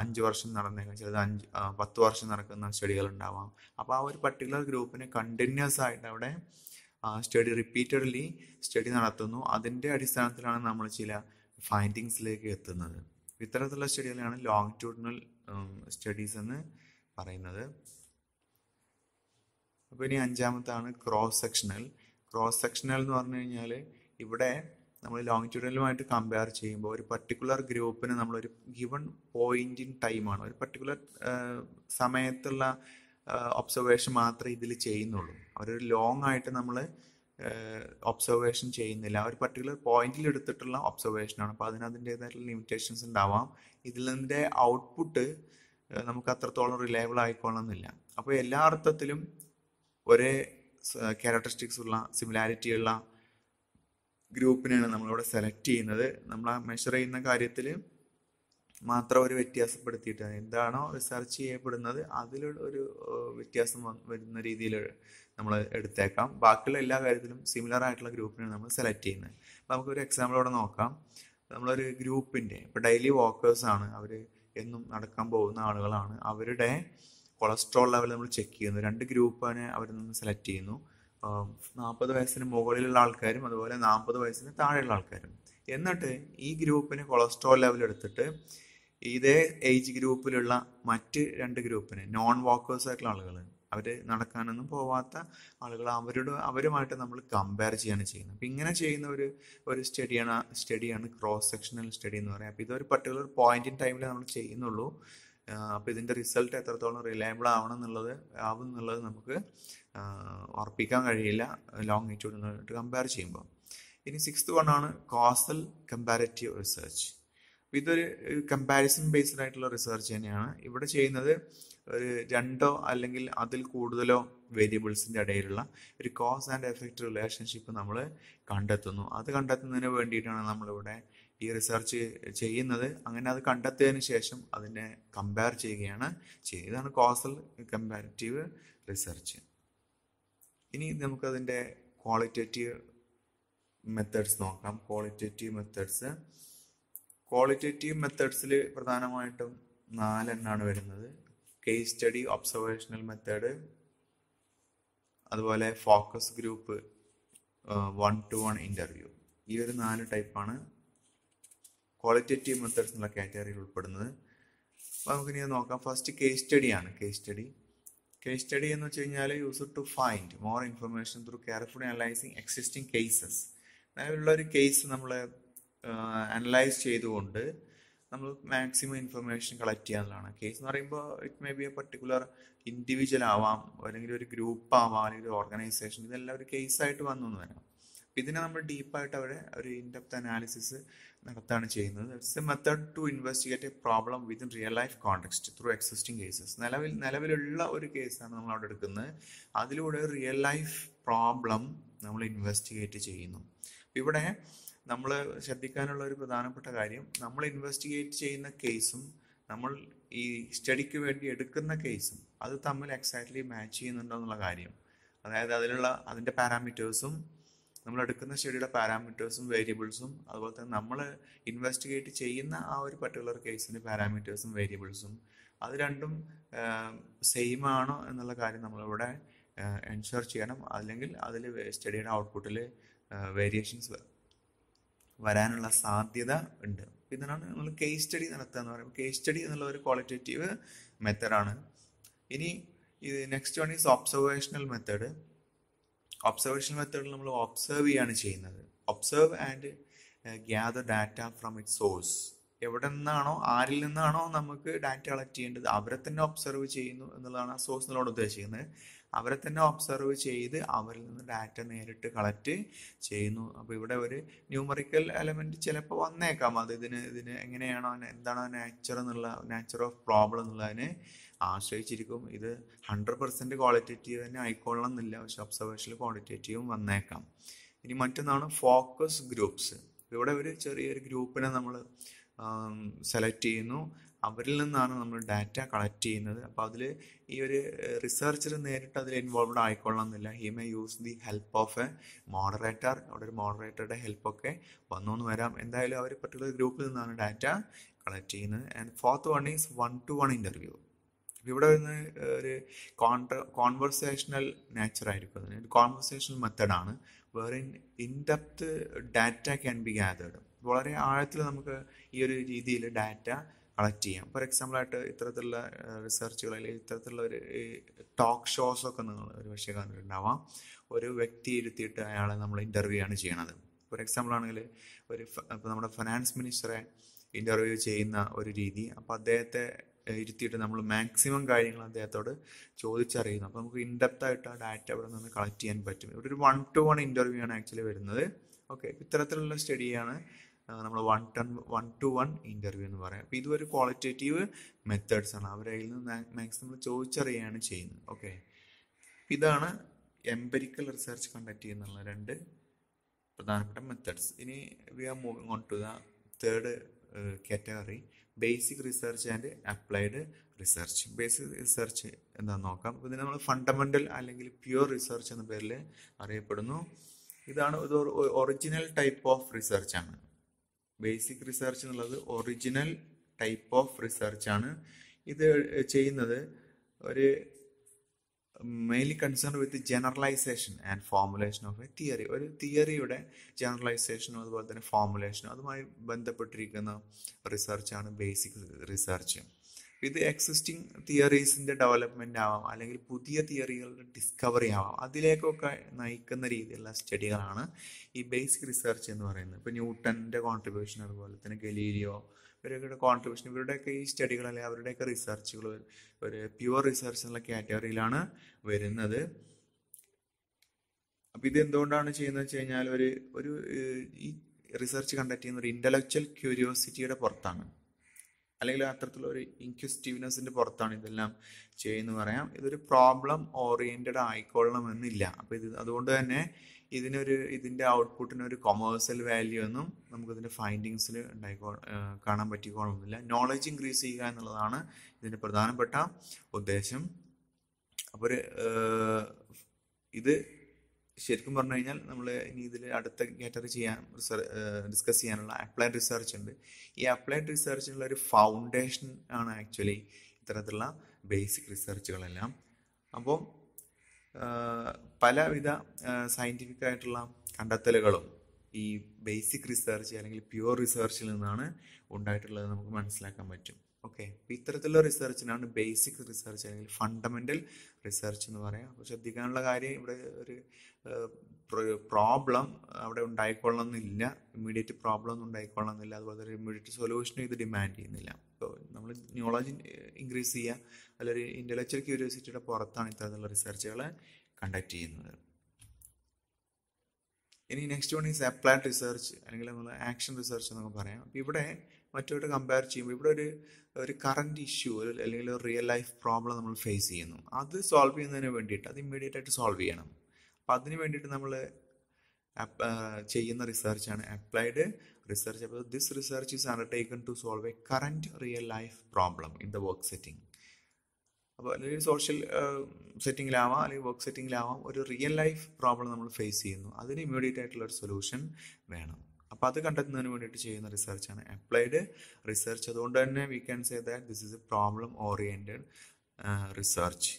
അഞ്ച് വർഷം നടന്നേക്കാം ചിലത് അഞ്ച് പത്ത് വർഷം നടക്കുന്ന സ്റ്റഡികൾ ഉണ്ടാവാം അപ്പോൾ ആ ഒരു പർട്ടിക്കുലർ ഗ്രൂപ്പിനെ കണ്ടിന്യൂസ് ആയിട്ട് അവിടെ സ്റ്റഡി റിപ്പീറ്റഡ്ലി സ്റ്റഡി നടത്തുന്നു അതിൻ്റെ അടിസ്ഥാനത്തിലാണ് നമ്മൾ ചില ഫൈൻഡിങ്സിലേക്ക് എത്തുന്നത് ഇത്തരത്തിലുള്ള സ്റ്റഡികളാണ് ട്യൂഡിനൽ സ്റ്റഡീസ് എന്ന് പറയുന്നത് അപ്പോൾ ഇനി അഞ്ചാമത്താണ് ക്രോസ് സെക്ഷണൽ ക്രോസ് സെക്ഷണൽ എന്ന് പറഞ്ഞു കഴിഞ്ഞാൽ ഇവിടെ നമ്മൾ ലോങ്ങിറ്റ്യൂഡലുമായിട്ട് കമ്പയർ ചെയ്യുമ്പോൾ ഒരു പർട്ടിക്കുലർ ഗ്രൂപ്പിന് നമ്മളൊരു ഗിവൺ പോയിന്റ് ഇൻ ടൈമാണ് ഒരു പർട്ടിക്കുലർ സമയത്തുള്ള ഒബ്സർവേഷൻ മാത്രമേ ഇതിൽ ചെയ്യുന്നുള്ളൂ അവരൊരു ലോങ് ആയിട്ട് നമ്മൾ ഒബ്സർവേഷൻ ചെയ്യുന്നില്ല ഒരു പർട്ടിക്കുലർ പോയിന്റിൽ എടുത്തിട്ടുള്ള ഒബ്സർവേഷനാണ് അപ്പോൾ അതിന് അതിൻ്റെതായിട്ടുള്ള ലിമിറ്റേഷൻസ് ഉണ്ടാവാം ഇതിൽ നിന്നിൻ്റെ ഔട്ട്പുട്ട് നമുക്ക് അത്രത്തോളം റിലയബിൾ ആയിക്കൊള്ളണമെന്നില്ല അപ്പോൾ എല്ലാ അർത്ഥത്തിലും ഒരേ ക്യാരക്ടറിസ്റ്റിക്സ് ഉള്ള സിമിലാരിറ്റി ഉള്ള ഗ്രൂപ്പിനെയാണ് നമ്മളിവിടെ സെലക്ട് ചെയ്യുന്നത് നമ്മൾ ആ മെഷർ ചെയ്യുന്ന കാര്യത്തിൽ മാത്രം ഒരു വ്യത്യാസപ്പെടുത്തിയിട്ട് എന്താണോ റിസർച്ച് ചെയ്യപ്പെടുന്നത് അതിലുള്ള ഒരു വ്യത്യാസം വരുന്ന രീതിയിൽ നമ്മൾ എടുത്തേക്കാം ബാക്കിയുള്ള എല്ലാ കാര്യത്തിലും സിമിലർ ആയിട്ടുള്ള ഗ്രൂപ്പിനെയാണ് നമ്മൾ സെലക്ട് ചെയ്യുന്നത് അപ്പോൾ നമുക്കൊരു എക്സാമ്പിൾ ഇവിടെ നോക്കാം നമ്മളൊരു ഗ്രൂപ്പിൻ്റെ ഇപ്പോൾ ഡെയിലി വാക്കേഴ്സാണ് അവർ എന്നും നടക്കാൻ പോകുന്ന ആളുകളാണ് അവരുടെ കൊളസ്ട്രോൾ ലെവൽ നമ്മൾ ചെക്ക് ചെയ്യുന്നു രണ്ട് ഗ്രൂപ്പാണ് അവരിൽ നിന്ന് സെലക്ട് ചെയ്യുന്നു നാൽപ്പത് വയസ്സിന് മുകളിലുള്ള ആൾക്കാരും അതുപോലെ നാൽപ്പത് വയസ്സിന് താഴെയുള്ള ആൾക്കാരും എന്നിട്ട് ഈ ഗ്രൂപ്പിന് കൊളസ്ട്രോൾ ലെവൽ എടുത്തിട്ട് ഇതേ ഏജ് ഗ്രൂപ്പിലുള്ള മറ്റ് രണ്ട് ഗ്രൂപ്പിന് നോൺ വാക്കേഴ്സ് ആയിട്ടുള്ള ആളുകൾ അവർ നടക്കാനൊന്നും പോവാത്ത ആളുകൾ അവരുടെ അവരുമായിട്ട് നമ്മൾ കമ്പയർ ചെയ്യാണ് ചെയ്യുന്നത് അപ്പം ഇങ്ങനെ ചെയ്യുന്ന ഒരു ഒരു സ്റ്റഡിയാണ് സ്റ്റഡിയാണ് ക്രോസ് സെക്ഷണൽ സ്റ്റഡി എന്ന് പറയുക അപ്പോൾ ഇതൊരു പർട്ടിക്കുലർ പോയിന്റ് ഇൻ ടൈമിൽ നമ്മൾ ചെയ്യുന്നുള്ളൂ അപ്പോൾ ഇതിൻ്റെ റിസൾട്ട് എത്രത്തോളം റിലയബിൾ ആവണം എന്നുള്ളത് ആവും എന്നുള്ളത് നമുക്ക് ഉറപ്പിക്കാൻ കഴിയില്ല ലോങ്ങിറ്റ്യൂഡിനായിട്ട് കമ്പയർ ചെയ്യുമ്പോൾ ഇനി സിക്സ്ത് വണ്ണാണ് കോസൽ കമ്പാരറ്റീവ് റിസർച്ച് ഇതൊരു കമ്പാരിസൺ ബേസ്ഡ് ആയിട്ടുള്ള റിസർച്ച് തന്നെയാണ് ഇവിടെ ചെയ്യുന്നത് ഒരു രണ്ടോ അല്ലെങ്കിൽ അതിൽ കൂടുതലോ വേരിയബിൾസിൻ്റെ ഇടയിലുള്ള ഒരു കോസ് ആൻഡ് എഫക്റ്റ് റിലേഷൻഷിപ്പ് നമ്മൾ കണ്ടെത്തുന്നു അത് കണ്ടെത്തുന്നതിന് വേണ്ടിയിട്ടാണ് നമ്മളിവിടെ ഈ റിസർച്ച് ചെയ്യുന്നത് അങ്ങനെ അത് കണ്ടെത്തിയതിന് ശേഷം അതിനെ കമ്പയർ ചെയ്യുകയാണ് ചെയ്തതാണ് കോസൽ കമ്പാരിറ്റീവ് റിസർച്ച് ഇനി നമുക്കതിൻ്റെ ക്വാളിറ്റേറ്റീവ് മെത്തേഡ്സ് നോക്കാം ക്വാളിറ്റേറ്റീവ് മെത്തേഡ്സ് ക്വാളിറ്റേറ്റീവ് മെത്തേഡ്സിൽ പ്രധാനമായിട്ടും നാലെണ്ണാണ് വരുന്നത് കേസ് സ്റ്റഡി ഒബ്സർവേഷണൽ മെത്തേഡ് അതുപോലെ focus group one to one interview ഈ ഒരു നാല് ടൈപ്പാണ് ക്വാളിറ്റേറ്റീവ് മെത്തേഡ്സ് എന്നുള്ള കാറ്റഗറിയിൽ ഉൾപ്പെടുന്നത് അപ്പോൾ നമുക്കിനി നോക്കാം ഫസ്റ്റ് കേസ് സ്റ്റഡിയാണ് കേസ് സ്റ്റഡി കേസ് സ്റ്റഡി എന്ന് വെച്ച് കഴിഞ്ഞാൽ used to find more information through careful analysing existing cases നിലവിലുള്ള ഒരു കേസ് നമ്മൾ അനലൈസ് ചെയ്തുകൊണ്ട് നമ്മൾ മാക്സിമം ഇൻഫർമേഷൻ കളക്ട് ചെയ്യാനുള്ളതാണ് കേസ് എന്ന് പറയുമ്പോൾ it may be a particular individual ആവാം അല്ലെങ്കിൽ ഒരു ഗ്രൂപ്പ് ആവാം അല്ലെങ്കിൽ ഒരു ഓർഗനൈസേഷൻ ഇതെല്ലാം ഒരു കേസായിട്ട് വന്നു എന്ന് വരാം ഇതിനെ നമ്മൾ ഡീപ്പായിട്ട് അവിടെ ഒരു ഇൻഡെപ്ത് അനാലിസിസ് നടത്താണ് ചെയ്യുന്നത് it's a method to investigate a problem within real life context through existing cases നിലവിൽ നിലവിലുള്ള ഒരു കേസാണ് നമ്മൾ അവിടെ എടുക്കുന്നത് അതിലൂടെ റിയൽ ലൈഫ് പ്രോബ്ലം നമ്മൾ ഇൻവെസ്റ്റിഗേറ്റ് ചെയ്യുന്നു ഇവിടെ നമ്മൾ ശ്രദ്ധിക്കാനുള്ള ഒരു പ്രധാനപ്പെട്ട കാര്യം നമ്മൾ ഇൻവെസ്റ്റിഗേറ്റ് ചെയ്യുന്ന കേസും നമ്മൾ ഈ സ്റ്റഡിക്ക് വേണ്ടി എടുക്കുന്ന കേസും അത് തമ്മിൽ എക്സാക്ട്ലി മാച്ച് ചെയ്യുന്നുണ്ടോ എന്നുള്ള കാര്യം അതായത് അതിലുള്ള അതിൻ്റെ പാരാമീറ്റേഴ്സും നമ്മൾ എടുക്കുന്ന സ്റ്റഡിയുടെ പാരാമീറ്റേഴ്സും വേരിയബിൾസും അതുപോലെ തന്നെ നമ്മൾ ഇൻവെസ്റ്റിഗേറ്റ് ചെയ്യുന്ന ആ ഒരു പർട്ടിക്കുലർ കേസിൻ്റെ പാരാമീറ്റേഴ്സും വേരിയബിൾസും അത് രണ്ടും സെയിം ആണോ എന്നുള്ള കാര്യം നമ്മളിവിടെ എൻഷുർ ചെയ്യണം അല്ലെങ്കിൽ അതിൽ സ്റ്റഡിയുടെ ഔട്ട്പുട്ടിൽ വേരിയേഷൻസ് വരാനുള്ള സാധ്യത ഉണ്ട് ഇതിനാണ് നമ്മൾ കേസ് സ്റ്റഡി നടത്തുക എന്ന് പറയുമ്പോൾ കേസ് സ്റ്റഡി എന്നുള്ള ഒരു ക്വാളിറ്റേറ്റീവ് മെത്തേഡാണ് ഇനി ഇത് next one is observational method observation മെത്തേഡിൽ നമ്മൾ ഒബ്സർവ് ചെയ്യാണ് ചെയ്യുന്നത് observe and gather data from it source എവിടെ നിന്നാണോ ആരിൽ നിന്നാണോ നമുക്ക് ഡാറ്റ കളക്ട് ചെയ്യേണ്ടത് അവരെ തന്നെ ഒബ്സർവ് ചെയ്യുന്നു എന്നുള്ളതാണ് ആ സോഴ്സ് എന്നുള്ളത് ഉദ്ദേശിക്കുന്നത് അവരെ തന്നെ ഒബ്സർവ് ചെയ്ത് അവരിൽ നിന്ന് ഡാറ്റ നേരിട്ട് കളക്ട് ചെയ്യുന്നു അപ്പോൾ ഇവിടെ ഒരു ന്യൂമറിക്കൽ എലമെൻറ്റ് ചിലപ്പോൾ വന്നേക്കാം അത് ഇതിന് ഇതിന് എങ്ങനെയാണോ എന്താണോ നാച്ചർ എന്നുള്ള നാച്ചർ ഓഫ് പ്രോബ്ലം എന്നുള്ളതിന് ആശ്രയിച്ചിരിക്കും ഇത് ഹൺഡ്രഡ് പെർസെൻറ്റ് ക്വാളിറ്റേറ്റീവ് തന്നെ ആയിക്കൊള്ളണം എന്നില്ല പക്ഷെ ഒബ്സർവേഷനിൽ ക്വാളിറ്റേറ്റീവും വന്നേക്കാം ഇനി മറ്റൊന്നാണ് ഫോക്കസ് ഗ്രൂപ്പ്സ് ഇവിടെ ഒരു ചെറിയൊരു ഗ്രൂപ്പിനെ നമ്മൾ സെലക്ട് ചെയ്യുന്നു അവരിൽ നിന്നാണ് നമ്മൾ ഡാറ്റ കളക്ട് ചെയ്യുന്നത് അപ്പോൾ അതിൽ ഈ ഒരു റിസർച്ചർ നേരിട്ട് അതിൽ ഇൻവോൾവ്ഡ് എന്നില്ല he may use the help of a moderator അവിടെ ഒരു മോഡറേറ്ററുടെ ഹെൽപ്പൊക്കെ വന്നു എന്ന് വരാം എന്തായാലും അവർ പർട്ടിക്കുലർ ഗ്രൂപ്പിൽ നിന്നാണ് ഡാറ്റ കളക്ട് ചെയ്യുന്നത് and fourth one is one to one interview ഇവിടെ നിന്ന് ഒരു കോൺട്ര കോൺവെർസേഷണൽ നേച്ചർ ആയിരിക്കും അതിന് കോൺവെർസേഷണൽ മെത്തഡാണ് വേറെ in depth data can be gathered വളരെ ആഴത്തിൽ നമുക്ക് ഈ ഒരു രീതിയിൽ ഡാറ്റ കളക്ട് ചെയ്യാം ഫോർ എക്സാമ്പിൾ ആയിട്ട് ഇത്തരത്തിലുള്ള റിസർച്ചുകൾ അല്ലെങ്കിൽ ഇത്തരത്തിലുള്ള ഒരു ടോക്ക് ഷോസ് ഒക്കെ നിങ്ങൾ ഒരു പക്ഷേ കണ്ടിട്ടുണ്ടാവാം ഒരു വ്യക്തി ഇരുത്തിയിട്ട് അയാളെ നമ്മൾ ഇൻ്റർവ്യൂ ആണ് ചെയ്യണത് ഫോർ എക്സാമ്പിൾ ആണെങ്കിൽ ഒരു ഇപ്പോൾ നമ്മുടെ ഫിനാൻസ് മിനിസ്റ്ററെ ഇൻ്റർവ്യൂ ചെയ്യുന്ന ഒരു രീതി അപ്പോൾ അദ്ദേഹത്തെ ഇരുത്തിയിട്ട് നമ്മൾ മാക്സിമം കാര്യങ്ങൾ അദ്ദേഹത്തോട് ചോദിച്ചറിയുന്നു അപ്പോൾ നമുക്ക് ഇൻഡെപ്തായിട്ട് ആ ഡാറ്റ ഇവിടെ നിന്ന് കളക്ട് ചെയ്യാൻ പറ്റും ഇവിടെ ഒരു വൺ ടു വൺ ഇൻ്റർവ്യൂ ആണ് ആക്ച്വലി വരുന്നത് ഓക്കെ ഇത്തരത്തിലുള്ള സ്റ്റഡിയാണ് നമ്മൾ one to one to one interview എന്ന് പറയാം അപ്പോൾ ഇതൊരു ക്വാളിറ്റേറ്റീവ് മെത്തേഡ്സ് ആണ് അവരെ അതിൽ നിന്ന് മാക്സിമം ചോദിച്ചറിയുകയാണ് ചെയ്യുന്നത് ഓക്കെ ഇതാണ് എംപെരിക്കൽ റിസർച്ച് കണ്ടക്ട് ചെയ്യുന്നുള്ള രണ്ട് പ്രധാനപ്പെട്ട മെത്തേഡ്സ് ഇനി we are moving on to the third category basic research and applied research basic research എന്താണെന്ന് നോക്കാം ഇതിനെ നമ്മൾ ഫണ്ടമെൻ്റൽ അല്ലെങ്കിൽ പ്യുവർ റിസർച്ച് എന്ന പേരിൽ അറിയപ്പെടുന്നു ഇതാണ് ഇത് ഒറിജിനൽ ടൈപ്പ് ഓഫ് റിസർച്ച് ആണ് ബേസിക് റിസർച്ച് എന്നുള്ളത് ഒറിജിനൽ ടൈപ്പ് ഓഫ് റിസർച്ച് ആണ് ഇത് ചെയ്യുന്നത് ഒരു mainly concern with generalisation and formulation of a theory ഒരു തിയറിയുടെ ജനറലൈസേഷനും അതുപോലെ തന്നെ ഫോമുലേഷനും അതുമായി ബന്ധപ്പെട്ടിരിക്കുന്ന റിസർച്ചാണ് ബേസിക് റിസർച്ച് ഇത് എക്സിസ്റ്റിംഗ് തിയറീസിൻ്റെ ഡെവലപ്മെൻ്റ് ആവാം അല്ലെങ്കിൽ പുതിയ തിയറികളുടെ ഡിസ്കവറി ആവാം അതിലേക്കൊക്കെ നയിക്കുന്ന രീതിയിലുള്ള സ്റ്റഡികളാണ് ഈ ബേസിക് റിസർച്ച് എന്ന് പറയുന്നത് ഇപ്പോൾ ന്യൂട്ടൻ്റെ കോൺട്രിബ്യൂഷൻ അതുപോലെ തന്നെ ഗലീലിയോ ഇവരൊക്കെ കോൺട്രിബ്യൂഷൻ ഇവരുടെയൊക്കെ ഈ സ്റ്റഡികൾ അല്ലെങ്കിൽ അവരുടെയൊക്കെ റിസർച്ചുകൾ ഒരു പ്യുവർ റിസർച്ച് എന്നുള്ള കാറ്റഗറിയിലാണ് വരുന്നത് അപ്പോൾ ഇത് എന്തുകൊണ്ടാണ് ചെയ്യുന്നത് വെച്ച് കഴിഞ്ഞാൽ ഒരു ഒരു ഈ റിസർച്ച് കണ്ടക്ട് ചെയ്യുന്ന ഒരു ഇൻ്റലക്ച്വൽ ക്യൂരിയോസിറ്റിയുടെ പുറത്താണ് അല്ലെങ്കിൽ അത്തരത്തിലുള്ള ഒരു ഇൻക്വസ്റ്റീവ്നെസ്സിൻ്റെ പുറത്താണ് ഇതെല്ലാം ചെയ്യുന്നു പറയാം ഇതൊരു പ്രോബ്ലം ഓറിയൻറ്റഡ് ആയിക്കൊള്ളണമെന്നില്ല അപ്പോൾ ഇത് അതുകൊണ്ട് തന്നെ ഇതിനൊരു ഇതിൻ്റെ ഔട്ട്പുട്ടിന് ഒരു കൊമേഴ്സ്യൽ വാല്യൂ ഒന്നും നമുക്കിതിൻ്റെ ഫൈൻഡിങ്സിൽ ഉണ്ടായിക്കോ കാണാൻ പറ്റിക്കോളൊന്നുമില്ല നോളജ് ഇൻക്രീസ് ചെയ്യുക എന്നുള്ളതാണ് ഇതിൻ്റെ പ്രധാനപ്പെട്ട ഉദ്ദേശം അപ്പോൾ ഒരു ഇത് ശരിക്കും പറഞ്ഞു കഴിഞ്ഞാൽ നമ്മൾ ഇനി ഇതിൽ അടുത്ത കാറ്റഗറി ചെയ്യാൻ ഡിസ്കസ് ചെയ്യാനുള്ള അപ്ലൈഡ് റിസർച്ച് ഉണ്ട് ഈ അപ്ലൈഡ് റിസർച്ചിനുള്ള ഒരു ഫൗണ്ടേഷൻ ആണ് ആക്ച്വലി ഇത്തരത്തിലുള്ള ബേസിക് റിസർച്ചുകളെല്ലാം അപ്പോൾ പലവിധ സയൻറ്റിഫിക് ആയിട്ടുള്ള കണ്ടെത്തലുകളും ഈ ബേസിക് റിസർച്ച് അല്ലെങ്കിൽ പ്യുവർ റിസർച്ചിൽ നിന്നാണ് ഉണ്ടായിട്ടുള്ളത് നമുക്ക് മനസ്സിലാക്കാൻ പറ്റും ഓക്കെ അപ്പോൾ ഇത്തരത്തിലുള്ള റിസർച്ചിനാണ് ബേസിക് റിസർച്ച് അല്ലെങ്കിൽ ഫണ്ടമെൻ്റൽ റിസർച്ച് എന്ന് പറയാം അപ്പോൾ ശ്രദ്ധിക്കാനുള്ള കാര്യം ഇവിടെ ഒരു പ്രോബ്ലം അവിടെ ഉണ്ടായിക്കൊള്ളണമെന്നില്ല ഇമ്മീഡിയറ്റ് പ്രോബ്ലം ഒന്നും ഉണ്ടായിക്കൊള്ളണമെന്നില്ല അതുപോലെ തന്നെ ഇമ്മീഡിയറ്റ് സൊല്യൂഷനും ഇത് ഡിമാൻഡ് ചെയ്യുന്നില്ല അപ്പോൾ നമ്മൾ ന്യൂളജി ഇൻക്രീസ് ചെയ്യുക അല്ലൊരു ഇൻ്റലക്ച്വൽ ക്യൂരിയോസിറ്റിയുടെ പുറത്താണ് ഇത്തരത്തിലുള്ള റിസർച്ചുകളെ കണ്ടക്ട് ചെയ്യുന്നത് ഇനി next one is applied research അല്ലെങ്കിൽ നമ്മൾ ആക്ഷൻ റിസർച്ച് എന്നൊക്കെ പറയാം അപ്പോൾ ഇവിടെ മറ്റോട്ട് കമ്പയർ ചെയ്യുമ്പോൾ ഇവിടെ ഒരു ഒരു കറണ്ട് ഇഷ്യൂ അല്ലെങ്കിൽ ഒരു റിയൽ ലൈഫ് പ്രോബ്ലം നമ്മൾ ഫേസ് ചെയ്യുന്നു അത് സോൾവ് ചെയ്യുന്നതിന് വേണ്ടിയിട്ട് അത് ഇമ്മീഡിയറ്റ് ആയിട്ട് സോൾവ് ചെയ്യണം അപ്പം അതിന് വേണ്ടിയിട്ട് നമ്മൾ ചെയ്യുന്ന റിസർച്ചാണ് അപ്ലൈഡ് റിസർച്ച് അപ്പോൾ this research is undertaken to solve a current real life problem in the work setting അപ്പോൾ അല്ലെങ്കിൽ സോഷ്യൽ സെറ്റിങ്ങിലാവാം അല്ലെങ്കിൽ വർക്ക് സെറ്റിങ്ങിലാവാം ഒരു റിയൽ ലൈഫ് പ്രോബ്ലം നമ്മൾ ഫേസ് ചെയ്യുന്നു അതിന് ഇമ്മീഡിയറ്റ് ആയിട്ടുള്ള ഒരു സൊല്യൂഷൻ വേണം അപ്പോൾ അത് കണ്ടെത്തുന്നതിന് വേണ്ടിയിട്ട് ചെയ്യുന്ന റിസർച്ചാണ് അപ്ലൈഡ് റിസർച്ച് അതുകൊണ്ട് തന്നെ we can say that this is a problem oriented research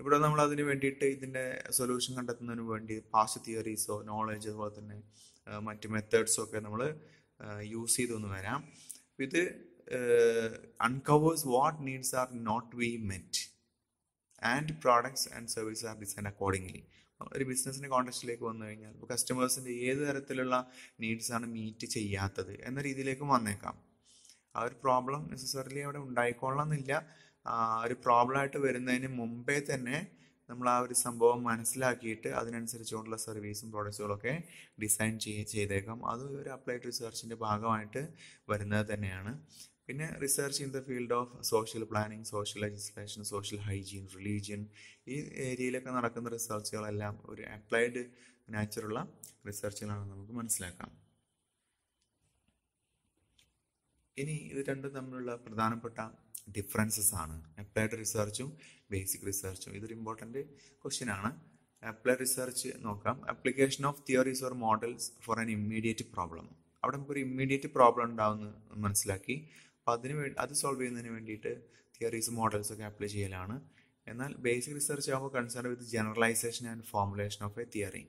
ഇവിടെ നമ്മൾ അതിന് വേണ്ടിയിട്ട് ഇതിൻ്റെ സൊല്യൂഷൻ കണ്ടെത്തുന്നതിന് വേണ്ടി പാസ്റ്റ് തിയറീസോ നോളേജ് അതുപോലെ തന്നെ മറ്റ് മെത്തേഡ്സോ ഒക്കെ നമ്മൾ യൂസ് ചെയ്തൊന്ന് വരാം ഇത് Uh, uncovers what needs are not being met and products and service are design accordingly ഒരു ബിസിനസ്സിൻ്റെ കോൺടാക്റ്റിലേക്ക് വന്നു കഴിഞ്ഞാൽ ഇപ്പോൾ കസ്റ്റമേഴ്സിൻ്റെ ഏത് തരത്തിലുള്ള നീഡ്സാണ് മീറ്റ് ചെയ്യാത്തത് എന്ന രീതിയിലേക്കും വന്നേക്കാം ആ ഒരു പ്രോബ്ലം നെസസറിലി അവിടെ ഉണ്ടായിക്കൊള്ളണമെന്നില്ല ആ ഒരു ആയിട്ട് വരുന്നതിന് മുമ്പേ തന്നെ നമ്മൾ ആ ഒരു സംഭവം മനസ്സിലാക്കിയിട്ട് അതിനനുസരിച്ചുകൊണ്ടുള്ള സർവീസും പ്രോഡക്റ്റ്സുകളൊക്കെ ഡിസൈൻ ചെയ്യ ചെയ്തേക്കാം അത് ഒരു അപ്ലൈഡ് റിസർച്ചിൻ്റെ ഭാഗമായിട്ട് വരുന്നത് തന്നെയാണ് പിന്നെ research in the field of social planning social legislation social hygiene religion ഈ ഏരിയയിലൊക്കെ നടക്കുന്ന റിസർച്ചുകളെല്ലാം ഒരു അപ്ലൈഡ് നാച്ചുറുള്ള റിസർച്ചുകളാണെന്ന് നമുക്ക് മനസ്സിലാക്കാം ഇനി ഇത് രണ്ടും തമ്മിലുള്ള പ്രധാനപ്പെട്ട ഡിഫറൻസസ് ആണ് അപ്ലൈഡ് റിസർച്ചും ബേസിക് റിസർച്ചും ഇതൊരു ഇമ്പോർട്ടൻ്റ് ക്വസ്റ്റ്യൻ ആണ് അപ്ലൈഡ് റിസർച്ച് നോക്കാം application of theories or models for an immediate problem അവിടെ നമുക്കൊരു ഇമ്മീഡിയറ്റ് പ്രോബ്ലം ഉണ്ടാവുമെന്ന് മനസ്സിലാക്കി അപ്പോൾ അതിന് വേണ്ടി അത് സോൾവ് ചെയ്യുന്നതിന് വേണ്ടിയിട്ട് തിയറീസ് മോഡൽസ് ഒക്കെ അപ്ലൈ ചെയ്യലാണ് എന്നാൽ ബേസിക് റിസർച്ച് ആകുമ്പോൾ concern with generalisation and formulation of a theory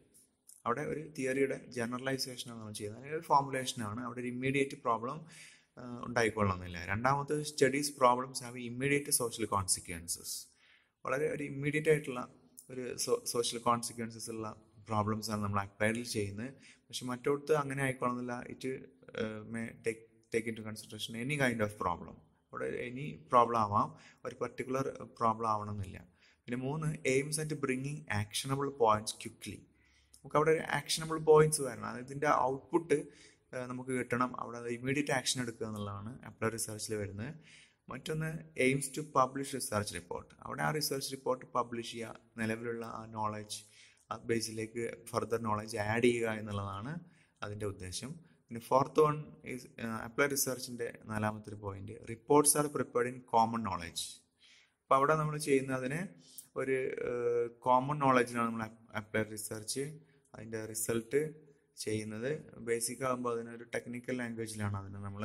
അവിടെ ഒരു തിയറിയുടെ ജനറലൈസേഷൻ ആണ് നമ്മൾ ചെയ്യുന്നത് അല്ലെങ്കിൽ ഒരു ആണ് അവിടെ ഒരു ഇമ്മീഡിയറ്റ് പ്രോബ്ലം ഉണ്ടായിക്കൊള്ളണമെന്നില്ല രണ്ടാമത്തെ studies problems have immediate social consequences വളരെ ഒരു ഇമ്മീഡിയറ്റ് ആയിട്ടുള്ള ഒരു സോഷ്യൽ കോൺസിക്വൻസസ് ഉള്ള പ്രോബ്ലംസ് ആണ് നമ്മൾ അക്വയറിൽ ചെയ്യുന്നത് പക്ഷെ മറ്റോടത്ത് അങ്ങനെ ആയിക്കൊള്ളണമെന്നില്ല it may take take into consideration any kind of problem അവിടെ എനി പ്രോബ്ലം ആവാം ഒരു പർട്ടിക്കുലർ പ്രോബ്ലം ആവണമെന്നില്ല പിന്നെ മൂന്ന് aims at bringing actionable points quickly നമുക്ക് അവിടെ ഒരു ആക്ഷനബിൾ പോയിന്റ്സ് വരണം അത് ഇതിൻ്റെ ഔട്ട്പുട്ട് നമുക്ക് കിട്ടണം അവിടെ ഇമ്മീഡിയറ്റ് ആക്ഷൻ എടുക്കുക എന്നുള്ളതാണ് അപ്ലൈ റിസർച്ചിൽ വരുന്നത് മറ്റൊന്ന് aims to publish research report അവിടെ ആ റിസർച്ച് റിപ്പോർട്ട് പബ്ലിഷ് ചെയ്യുക നിലവിലുള്ള ആ നോളജ് ആ ബേസിലേക്ക് ഫർദർ നോളജ് ആഡ് ചെയ്യുക എന്നുള്ളതാണ് അതിൻ്റെ ഉദ്ദേശം പിന്നെ ഫോർത്ത് വൺ ഈസ് അപ്ലൈ റിസർച്ചിൻ്റെ നാലാമത്തെ ഒരു point reports are prepared in common knowledge അപ്പോൾ അവിടെ നമ്മൾ ചെയ്യുന്നതിന് ഒരു കോമൺ നോളജിനാണ് നമ്മൾ അപ്ലൈ റിസർച്ച് അതിൻ്റെ റിസൾട്ട് ചെയ്യുന്നത് ബേസിക് ആകുമ്പോൾ അതിനൊരു ടെക്നിക്കൽ ലാംഗ്വേജിലാണ് അതിനെ നമ്മൾ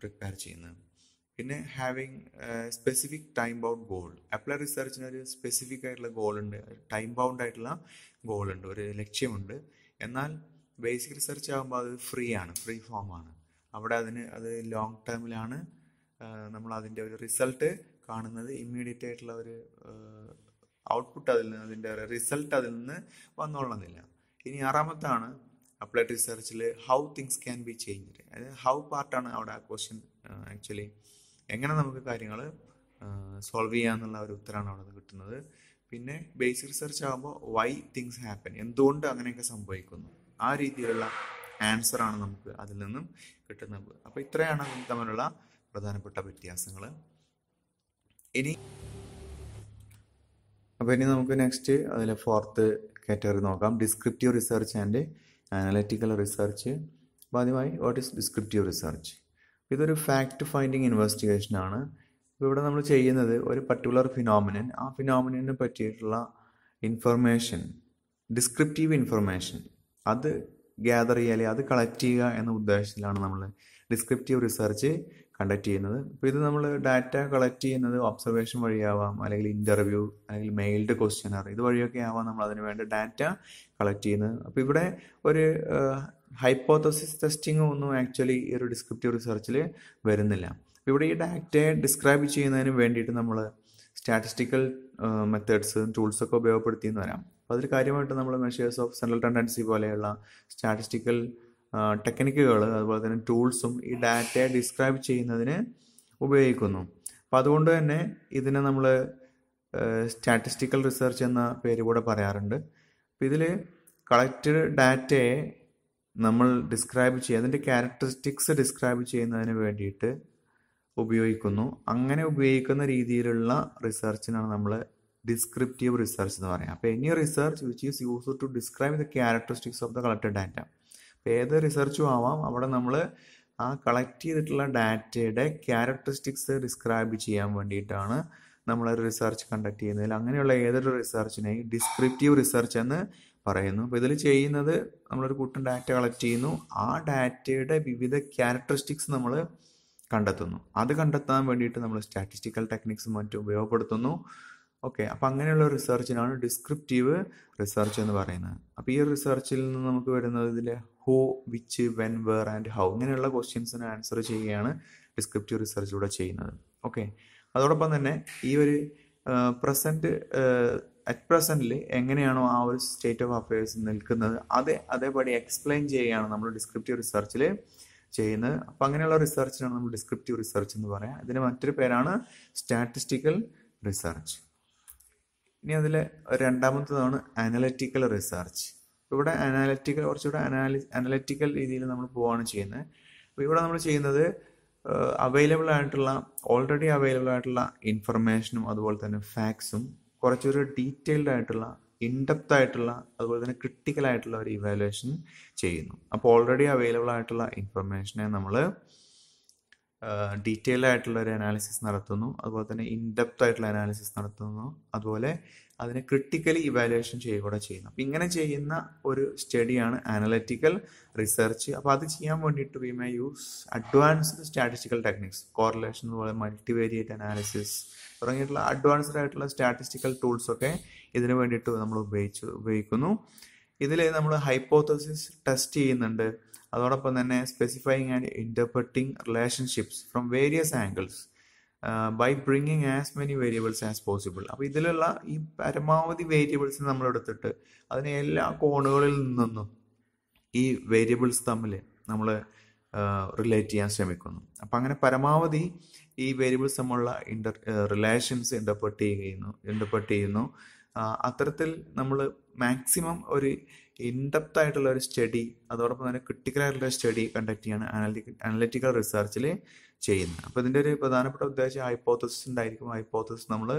പ്രിപ്പയർ ചെയ്യുന്നത് പിന്നെ having specific time bound goal apply റിസർച്ചിന് ഒരു സ്പെസിഫിക് ആയിട്ടുള്ള ഗോൾ ഉണ്ട് ടൈം ബൗണ്ട് ആയിട്ടുള്ള ഗോൾ ഉണ്ട് ഒരു ലക്ഷ്യമുണ്ട് എന്നാൽ ബേസിക് റിസർച്ച് ആകുമ്പോൾ അത് ഫ്രീ ആണ് ഫ്രീ ഫോം ആണ് അവിടെ അതിന് അത് ലോങ് ടേമിലാണ് നമ്മൾ അതിൻ്റെ ഒരു റിസൾട്ട് കാണുന്നത് ഇമ്മീഡിയറ്റ് ആയിട്ടുള്ള ഒരു ഔട്ട്പുട്ട് അതിൽ നിന്ന് അതിൻ്റെ റിസൾട്ട് അതിൽ നിന്ന് വന്നോളുന്നില്ല ഇനി ആറാമത്താണ് അപ്ലൈഡ് റിസർച്ചിൽ how things can be changed അതായത് ഹൗ പാർട്ടാണ് അവിടെ ആ ക്വസ്റ്റ്യൻ ആക്ച്വലി എങ്ങനെ നമുക്ക് കാര്യങ്ങൾ സോൾവ് ചെയ്യാമെന്നുള്ള ഒരു ഉത്തരമാണ് അവിടെ കിട്ടുന്നത് പിന്നെ ബേസിക് റിസർച്ച് ആകുമ്പോൾ വൈ തിങ്സ് ഹാപ്പൻ എന്തുകൊണ്ട് അങ്ങനെയൊക്കെ സംഭവിക്കുന്നു ആ രീതിയിലുള്ള ആൻസർ ആണ് നമുക്ക് അതിൽ നിന്നും കിട്ടുന്നത് അപ്പോൾ ഇത്രയാണ് തമ്മിലുള്ള പ്രധാനപ്പെട്ട വ്യത്യാസങ്ങൾ ഇനി അപ്പോൾ ഇനി നമുക്ക് നെക്സ്റ്റ് അതിലെ ഫോർത്ത് കാറ്റഗറി നോക്കാം descriptive research and analytical research അപ്പോൾ ആദ്യമായി വാട്ട് ഈസ് ഡിസ്ക്രിപ്റ്റീവ് റിസർച്ച് ഇതൊരു ഫാക്ട് ഫൈൻഡിങ് ഇൻവെസ്റ്റിഗേഷൻ ആണ് അപ്പോൾ ഇവിടെ നമ്മൾ ചെയ്യുന്നത് ഒരു പർട്ടിക്കുലർ ഫിനോമിനൻ ആ ഫിനോമിനെ പറ്റിയിട്ടുള്ള ഇൻഫർമേഷൻ ഡിസ്ക്രിപ്റ്റീവ് ഇൻഫർമേഷൻ അത് ഗ്യാതർ ചെയ്യുക അല്ലെങ്കിൽ അത് കളക്ട് ചെയ്യുക എന്ന ഉദ്ദേശത്തിലാണ് നമ്മൾ ഡിസ്ക്രിപ്റ്റീവ് റിസർച്ച് കണ്ടക്ട് ചെയ്യുന്നത് അപ്പോൾ ഇത് നമ്മൾ ഡാറ്റ കളക്ട് ചെയ്യുന്നത് ഒബ്സർവേഷൻ വഴിയാവാം അല്ലെങ്കിൽ ഇൻ്റർവ്യൂ അല്ലെങ്കിൽ മെയിൽഡ് ക്വസ്റ്റ്യനർ ഇത് വഴിയൊക്കെ ആവാം നമ്മൾ അതിന് വേണ്ട ഡാറ്റ കളക്ട് ചെയ്യുന്നത് അപ്പോൾ ഇവിടെ ഒരു ഹൈപ്പോത്തോസിസ് ടെസ്റ്റിംഗ് ഒന്നും ആക്ച്വലി ഈ ഒരു ഡിസ്ക്രിപ്റ്റീവ് റിസർച്ചിൽ വരുന്നില്ല അപ്പോൾ ഇവിടെ ഈ ഡാറ്റയെ ഡിസ്ക്രൈബ് ചെയ്യുന്നതിന് വേണ്ടിയിട്ട് നമ്മൾ സ്റ്റാറ്റിസ്റ്റിക്കൽ മെത്തേഡ്സ് ടൂൾസൊക്കെ എന്ന് വരാം അപ്പോൾ അതിൽ കാര്യമായിട്ട് നമ്മൾ മെഷേഴ്സ് ഓഫ് സെൻട്രൽ ടെൻഡൻസി പോലെയുള്ള സ്റ്റാറ്റിസ്റ്റിക്കൽ ടെക്നിക്കുകൾ അതുപോലെ തന്നെ ടൂൾസും ഈ ഡാറ്റയെ ഡിസ്ക്രൈബ് ചെയ്യുന്നതിന് ഉപയോഗിക്കുന്നു അപ്പോൾ അതുകൊണ്ട് തന്നെ ഇതിനെ നമ്മൾ സ്റ്റാറ്റിസ്റ്റിക്കൽ റിസർച്ച് എന്ന പേര് കൂടെ പറയാറുണ്ട് അപ്പം ഇതിൽ കളക്റ്റഡ് ഡാറ്റയെ നമ്മൾ ഡിസ്ക്രൈബ് ചെയ്യുക അതിൻ്റെ ക്യാരക്ടറിസ്റ്റിക്സ് ഡിസ്ക്രൈബ് ചെയ്യുന്നതിന് വേണ്ടിയിട്ട് ഉപയോഗിക്കുന്നു അങ്ങനെ ഉപയോഗിക്കുന്ന രീതിയിലുള്ള റിസർച്ചിനാണ് നമ്മൾ ഡിസ്ക്രിപ്റ്റീവ് റിസർച്ച് എന്ന് പറയാം അപ്പോൾ any research which is use to describe the characteristics of the collected data അപ്പോൾ ഏത് റിസർച്ചും ആവാം അവിടെ നമ്മൾ ആ കളക്ട് ചെയ്തിട്ടുള്ള ഡാറ്റയുടെ ക്യാരക്ടറിസ്റ്റിക്സ് ഡിസ്ക്രൈബ് ചെയ്യാൻ വേണ്ടിയിട്ടാണ് നമ്മളൊരു റിസർച്ച് കണ്ടക്ട് ചെയ്യുന്നതിൽ അങ്ങനെയുള്ള ഏതൊരു റിസർച്ചിനെയും ഡിസ്ക്രിപ്റ്റീവ് റിസർച്ച് എന്ന് പറയുന്നു അപ്പോൾ ഇതിൽ ചെയ്യുന്നത് നമ്മളൊരു കൂട്ടം ഡാറ്റ കളക്ട് ചെയ്യുന്നു ആ ഡാറ്റയുടെ വിവിധ ക്യാരക്ടറിസ്റ്റിക്സ് നമ്മൾ കണ്ടെത്തുന്നു അത് കണ്ടെത്താൻ വേണ്ടിയിട്ട് നമ്മൾ സ്റ്റാറ്റിസ്റ്റിക്കൽ ടെക്നിക്സ് മറ്റും ഉപയോഗപ്പെടുത്തുന്നു ഓക്കെ അപ്പോൾ അങ്ങനെയുള്ള റിസർച്ചിനാണ് ഡിസ്ക്രിപ്റ്റീവ് റിസർച്ച് എന്ന് പറയുന്നത് അപ്പോൾ ഈ റിസർച്ചിൽ നിന്ന് നമുക്ക് വരുന്നത് ഇതിലെ who which when where and how ഇങ്ങനെയുള്ള ക്വസ്റ്റ്യൻസിന് ആൻസർ ചെയ്യുകയാണ് ഡിസ്ക്രിപ്റ്റീവ് റിസർച്ചിലൂടെ ചെയ്യുന്നത് ഓക്കെ അതോടൊപ്പം തന്നെ ഈ ഒരു പ്രസൻറ്റ് അറ്റ് പ്രസൻറ്റിൽ എങ്ങനെയാണോ ആ ഒരു സ്റ്റേറ്റ് ഓഫ് അഫയേഴ്സ് നിൽക്കുന്നത് അത് അതേപടി എക്സ്പ്ലെയിൻ ചെയ്യുകയാണ് നമ്മൾ ഡിസ്ക്രിപ്റ്റീവ് റിസർച്ചിൽ ചെയ്യുന്നത് അപ്പം അങ്ങനെയുള്ള റിസർച്ചിനാണ് നമ്മൾ ഡിസ്ക്രിപ്റ്റീവ് റിസർച്ച് എന്ന് പറയാം ഇതിന് മറ്റൊരു പേരാണ് സ്റ്റാറ്റിസ്റ്റിക്കൽ റിസർച്ച് ഇനി അതിൽ രണ്ടാമത്തതാണ് അനലറ്റിക്കൽ റിസർച്ച് ഇവിടെ അനാലറ്റിക്കൽ കുറച്ചുകൂടെ അനാലി അനലറ്റിക്കൽ രീതിയിൽ നമ്മൾ പോവുകയാണ് ചെയ്യുന്നത് അപ്പോൾ ഇവിടെ നമ്മൾ ചെയ്യുന്നത് അവൈലബിൾ ആയിട്ടുള്ള ഓൾറെഡി അവൈലബിൾ ആയിട്ടുള്ള ഇൻഫർമേഷനും അതുപോലെ തന്നെ ഫാക്സും കുറച്ചൊരു ഡീറ്റെയിൽഡ് ആയിട്ടുള്ള ഇൻഡെപ്ത് ആയിട്ടുള്ള അതുപോലെ തന്നെ ക്രിട്ടിക്കൽ ആയിട്ടുള്ള ഒരു ഇവാലുവേഷൻ ചെയ്യുന്നു അപ്പോൾ ഓൾറെഡി അവൈലബിൾ ആയിട്ടുള്ള ഇൻഫർമേഷനെ നമ്മൾ ഡീറ്റെയിൽ ആയിട്ടുള്ള ഒരു അനാലിസിസ് നടത്തുന്നു അതുപോലെ തന്നെ ഇൻഡെപ്ത് ആയിട്ടുള്ള അനാലിസിസ് നടത്തുന്നു അതുപോലെ അതിനെ ക്രിട്ടിക്കലി ഇവാലുവേഷൻ ചെയ്യുകൂടെ ചെയ്യുന്നു അപ്പം ഇങ്ങനെ ചെയ്യുന്ന ഒരു സ്റ്റഡിയാണ് അനലറ്റിക്കൽ റിസർച്ച് അപ്പോൾ അത് ചെയ്യാൻ വേണ്ടിയിട്ട് we may use advanced statistical techniques correlation അതുപോലെ മൾട്ടിവേരിയേറ്റ് അനാലിസിസ് തുടങ്ങിയിട്ടുള്ള അഡ്വാൻസ്ഡ് ആയിട്ടുള്ള സ്റ്റാറ്റിസ്റ്റിക്കൽ ടൂൾസൊക്കെ ഇതിനു വേണ്ടിയിട്ട് നമ്മൾ ഉപയോഗിച്ചു ഉപയോഗിക്കുന്നു ഇതിൽ നമ്മൾ ഹൈപ്പോത്തസിസ് ടെസ്റ്റ് ചെയ്യുന്നുണ്ട് അതോടൊപ്പം തന്നെ specifying and interpreting relationships from various angles by bringing as many variables as possible അപ്പോൾ ഇതിലുള്ള ഈ പരമാവധി വേരിയബിൾസ് നമ്മൾ എടുത്തിട്ട് അതിനെ എല്ലാ കോണുകളിൽ നിന്നും ഈ വേരിയബിൾസ് തമ്മിൽ നമ്മൾ റിലേറ്റ് uh, ചെയ്യാൻ ശ്രമിക്കുന്നു അപ്പം അങ്ങനെ പരമാവധി ഈ വേരിയബിൾസ് തമ്മിലുള്ള ഇൻ്റർ റിലേഷൻസ് ഇൻ്റർപ്രറ്റ് ചെയ്യുന്നു ഇൻ്റർപ്രറ്റ് ചെയ്യുന്നു അത്തരത്തിൽ നമ്മൾ മാക്സിമം ഒരു ഇൻഡെപ്ത് ആയിട്ടുള്ള ഒരു സ്റ്റഡി അതോടൊപ്പം തന്നെ ക്രിട്ടിക്കൽ ആയിട്ടുള്ള സ്റ്റഡി കണ്ടക്ട് ചെയ്യാണ് അനലിറ്റിക് അനലിറ്റിക്കൽ റിസർച്ചിൽ ചെയ്യുന്നത് അപ്പോൾ ഇതിൻ്റെ ഒരു പ്രധാനപ്പെട്ട ഉദ്ദേശം ഹൈപ്പോത്തസിസ് ഉണ്ടായിരിക്കും ഹൈപ്പോത്തസിസ് നമ്മൾ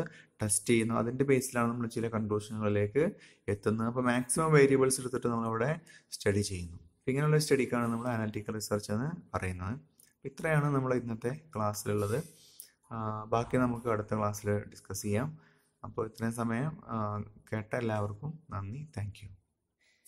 ടെസ്റ്റ് ചെയ്യുന്നു അതിൻ്റെ ബേസിലാണ് നമ്മൾ ചില കൺക്ലൂഷനുകളിലേക്ക് എത്തുന്നത് അപ്പോൾ മാക്സിമം വേരിയബിൾസ് എടുത്തിട്ട് നമ്മളവിടെ സ്റ്റഡി ചെയ്യുന്നു ഇങ്ങനെയുള്ള സ്റ്റഡിക്കാണ് നമ്മൾ അനലിറ്റിക്കൽ റിസർച്ച് എന്ന് പറയുന്നത് ഇത്രയാണ് നമ്മൾ ഇന്നത്തെ ക്ലാസ്സിലുള്ളത് ബാക്കി നമുക്ക് അടുത്ത ക്ലാസ്സിൽ ഡിസ്കസ് ചെയ്യാം അപ്പോൾ ഇത്രയും സമയം കേട്ട എല്ലാവർക്കും നന്ദി താങ്ക്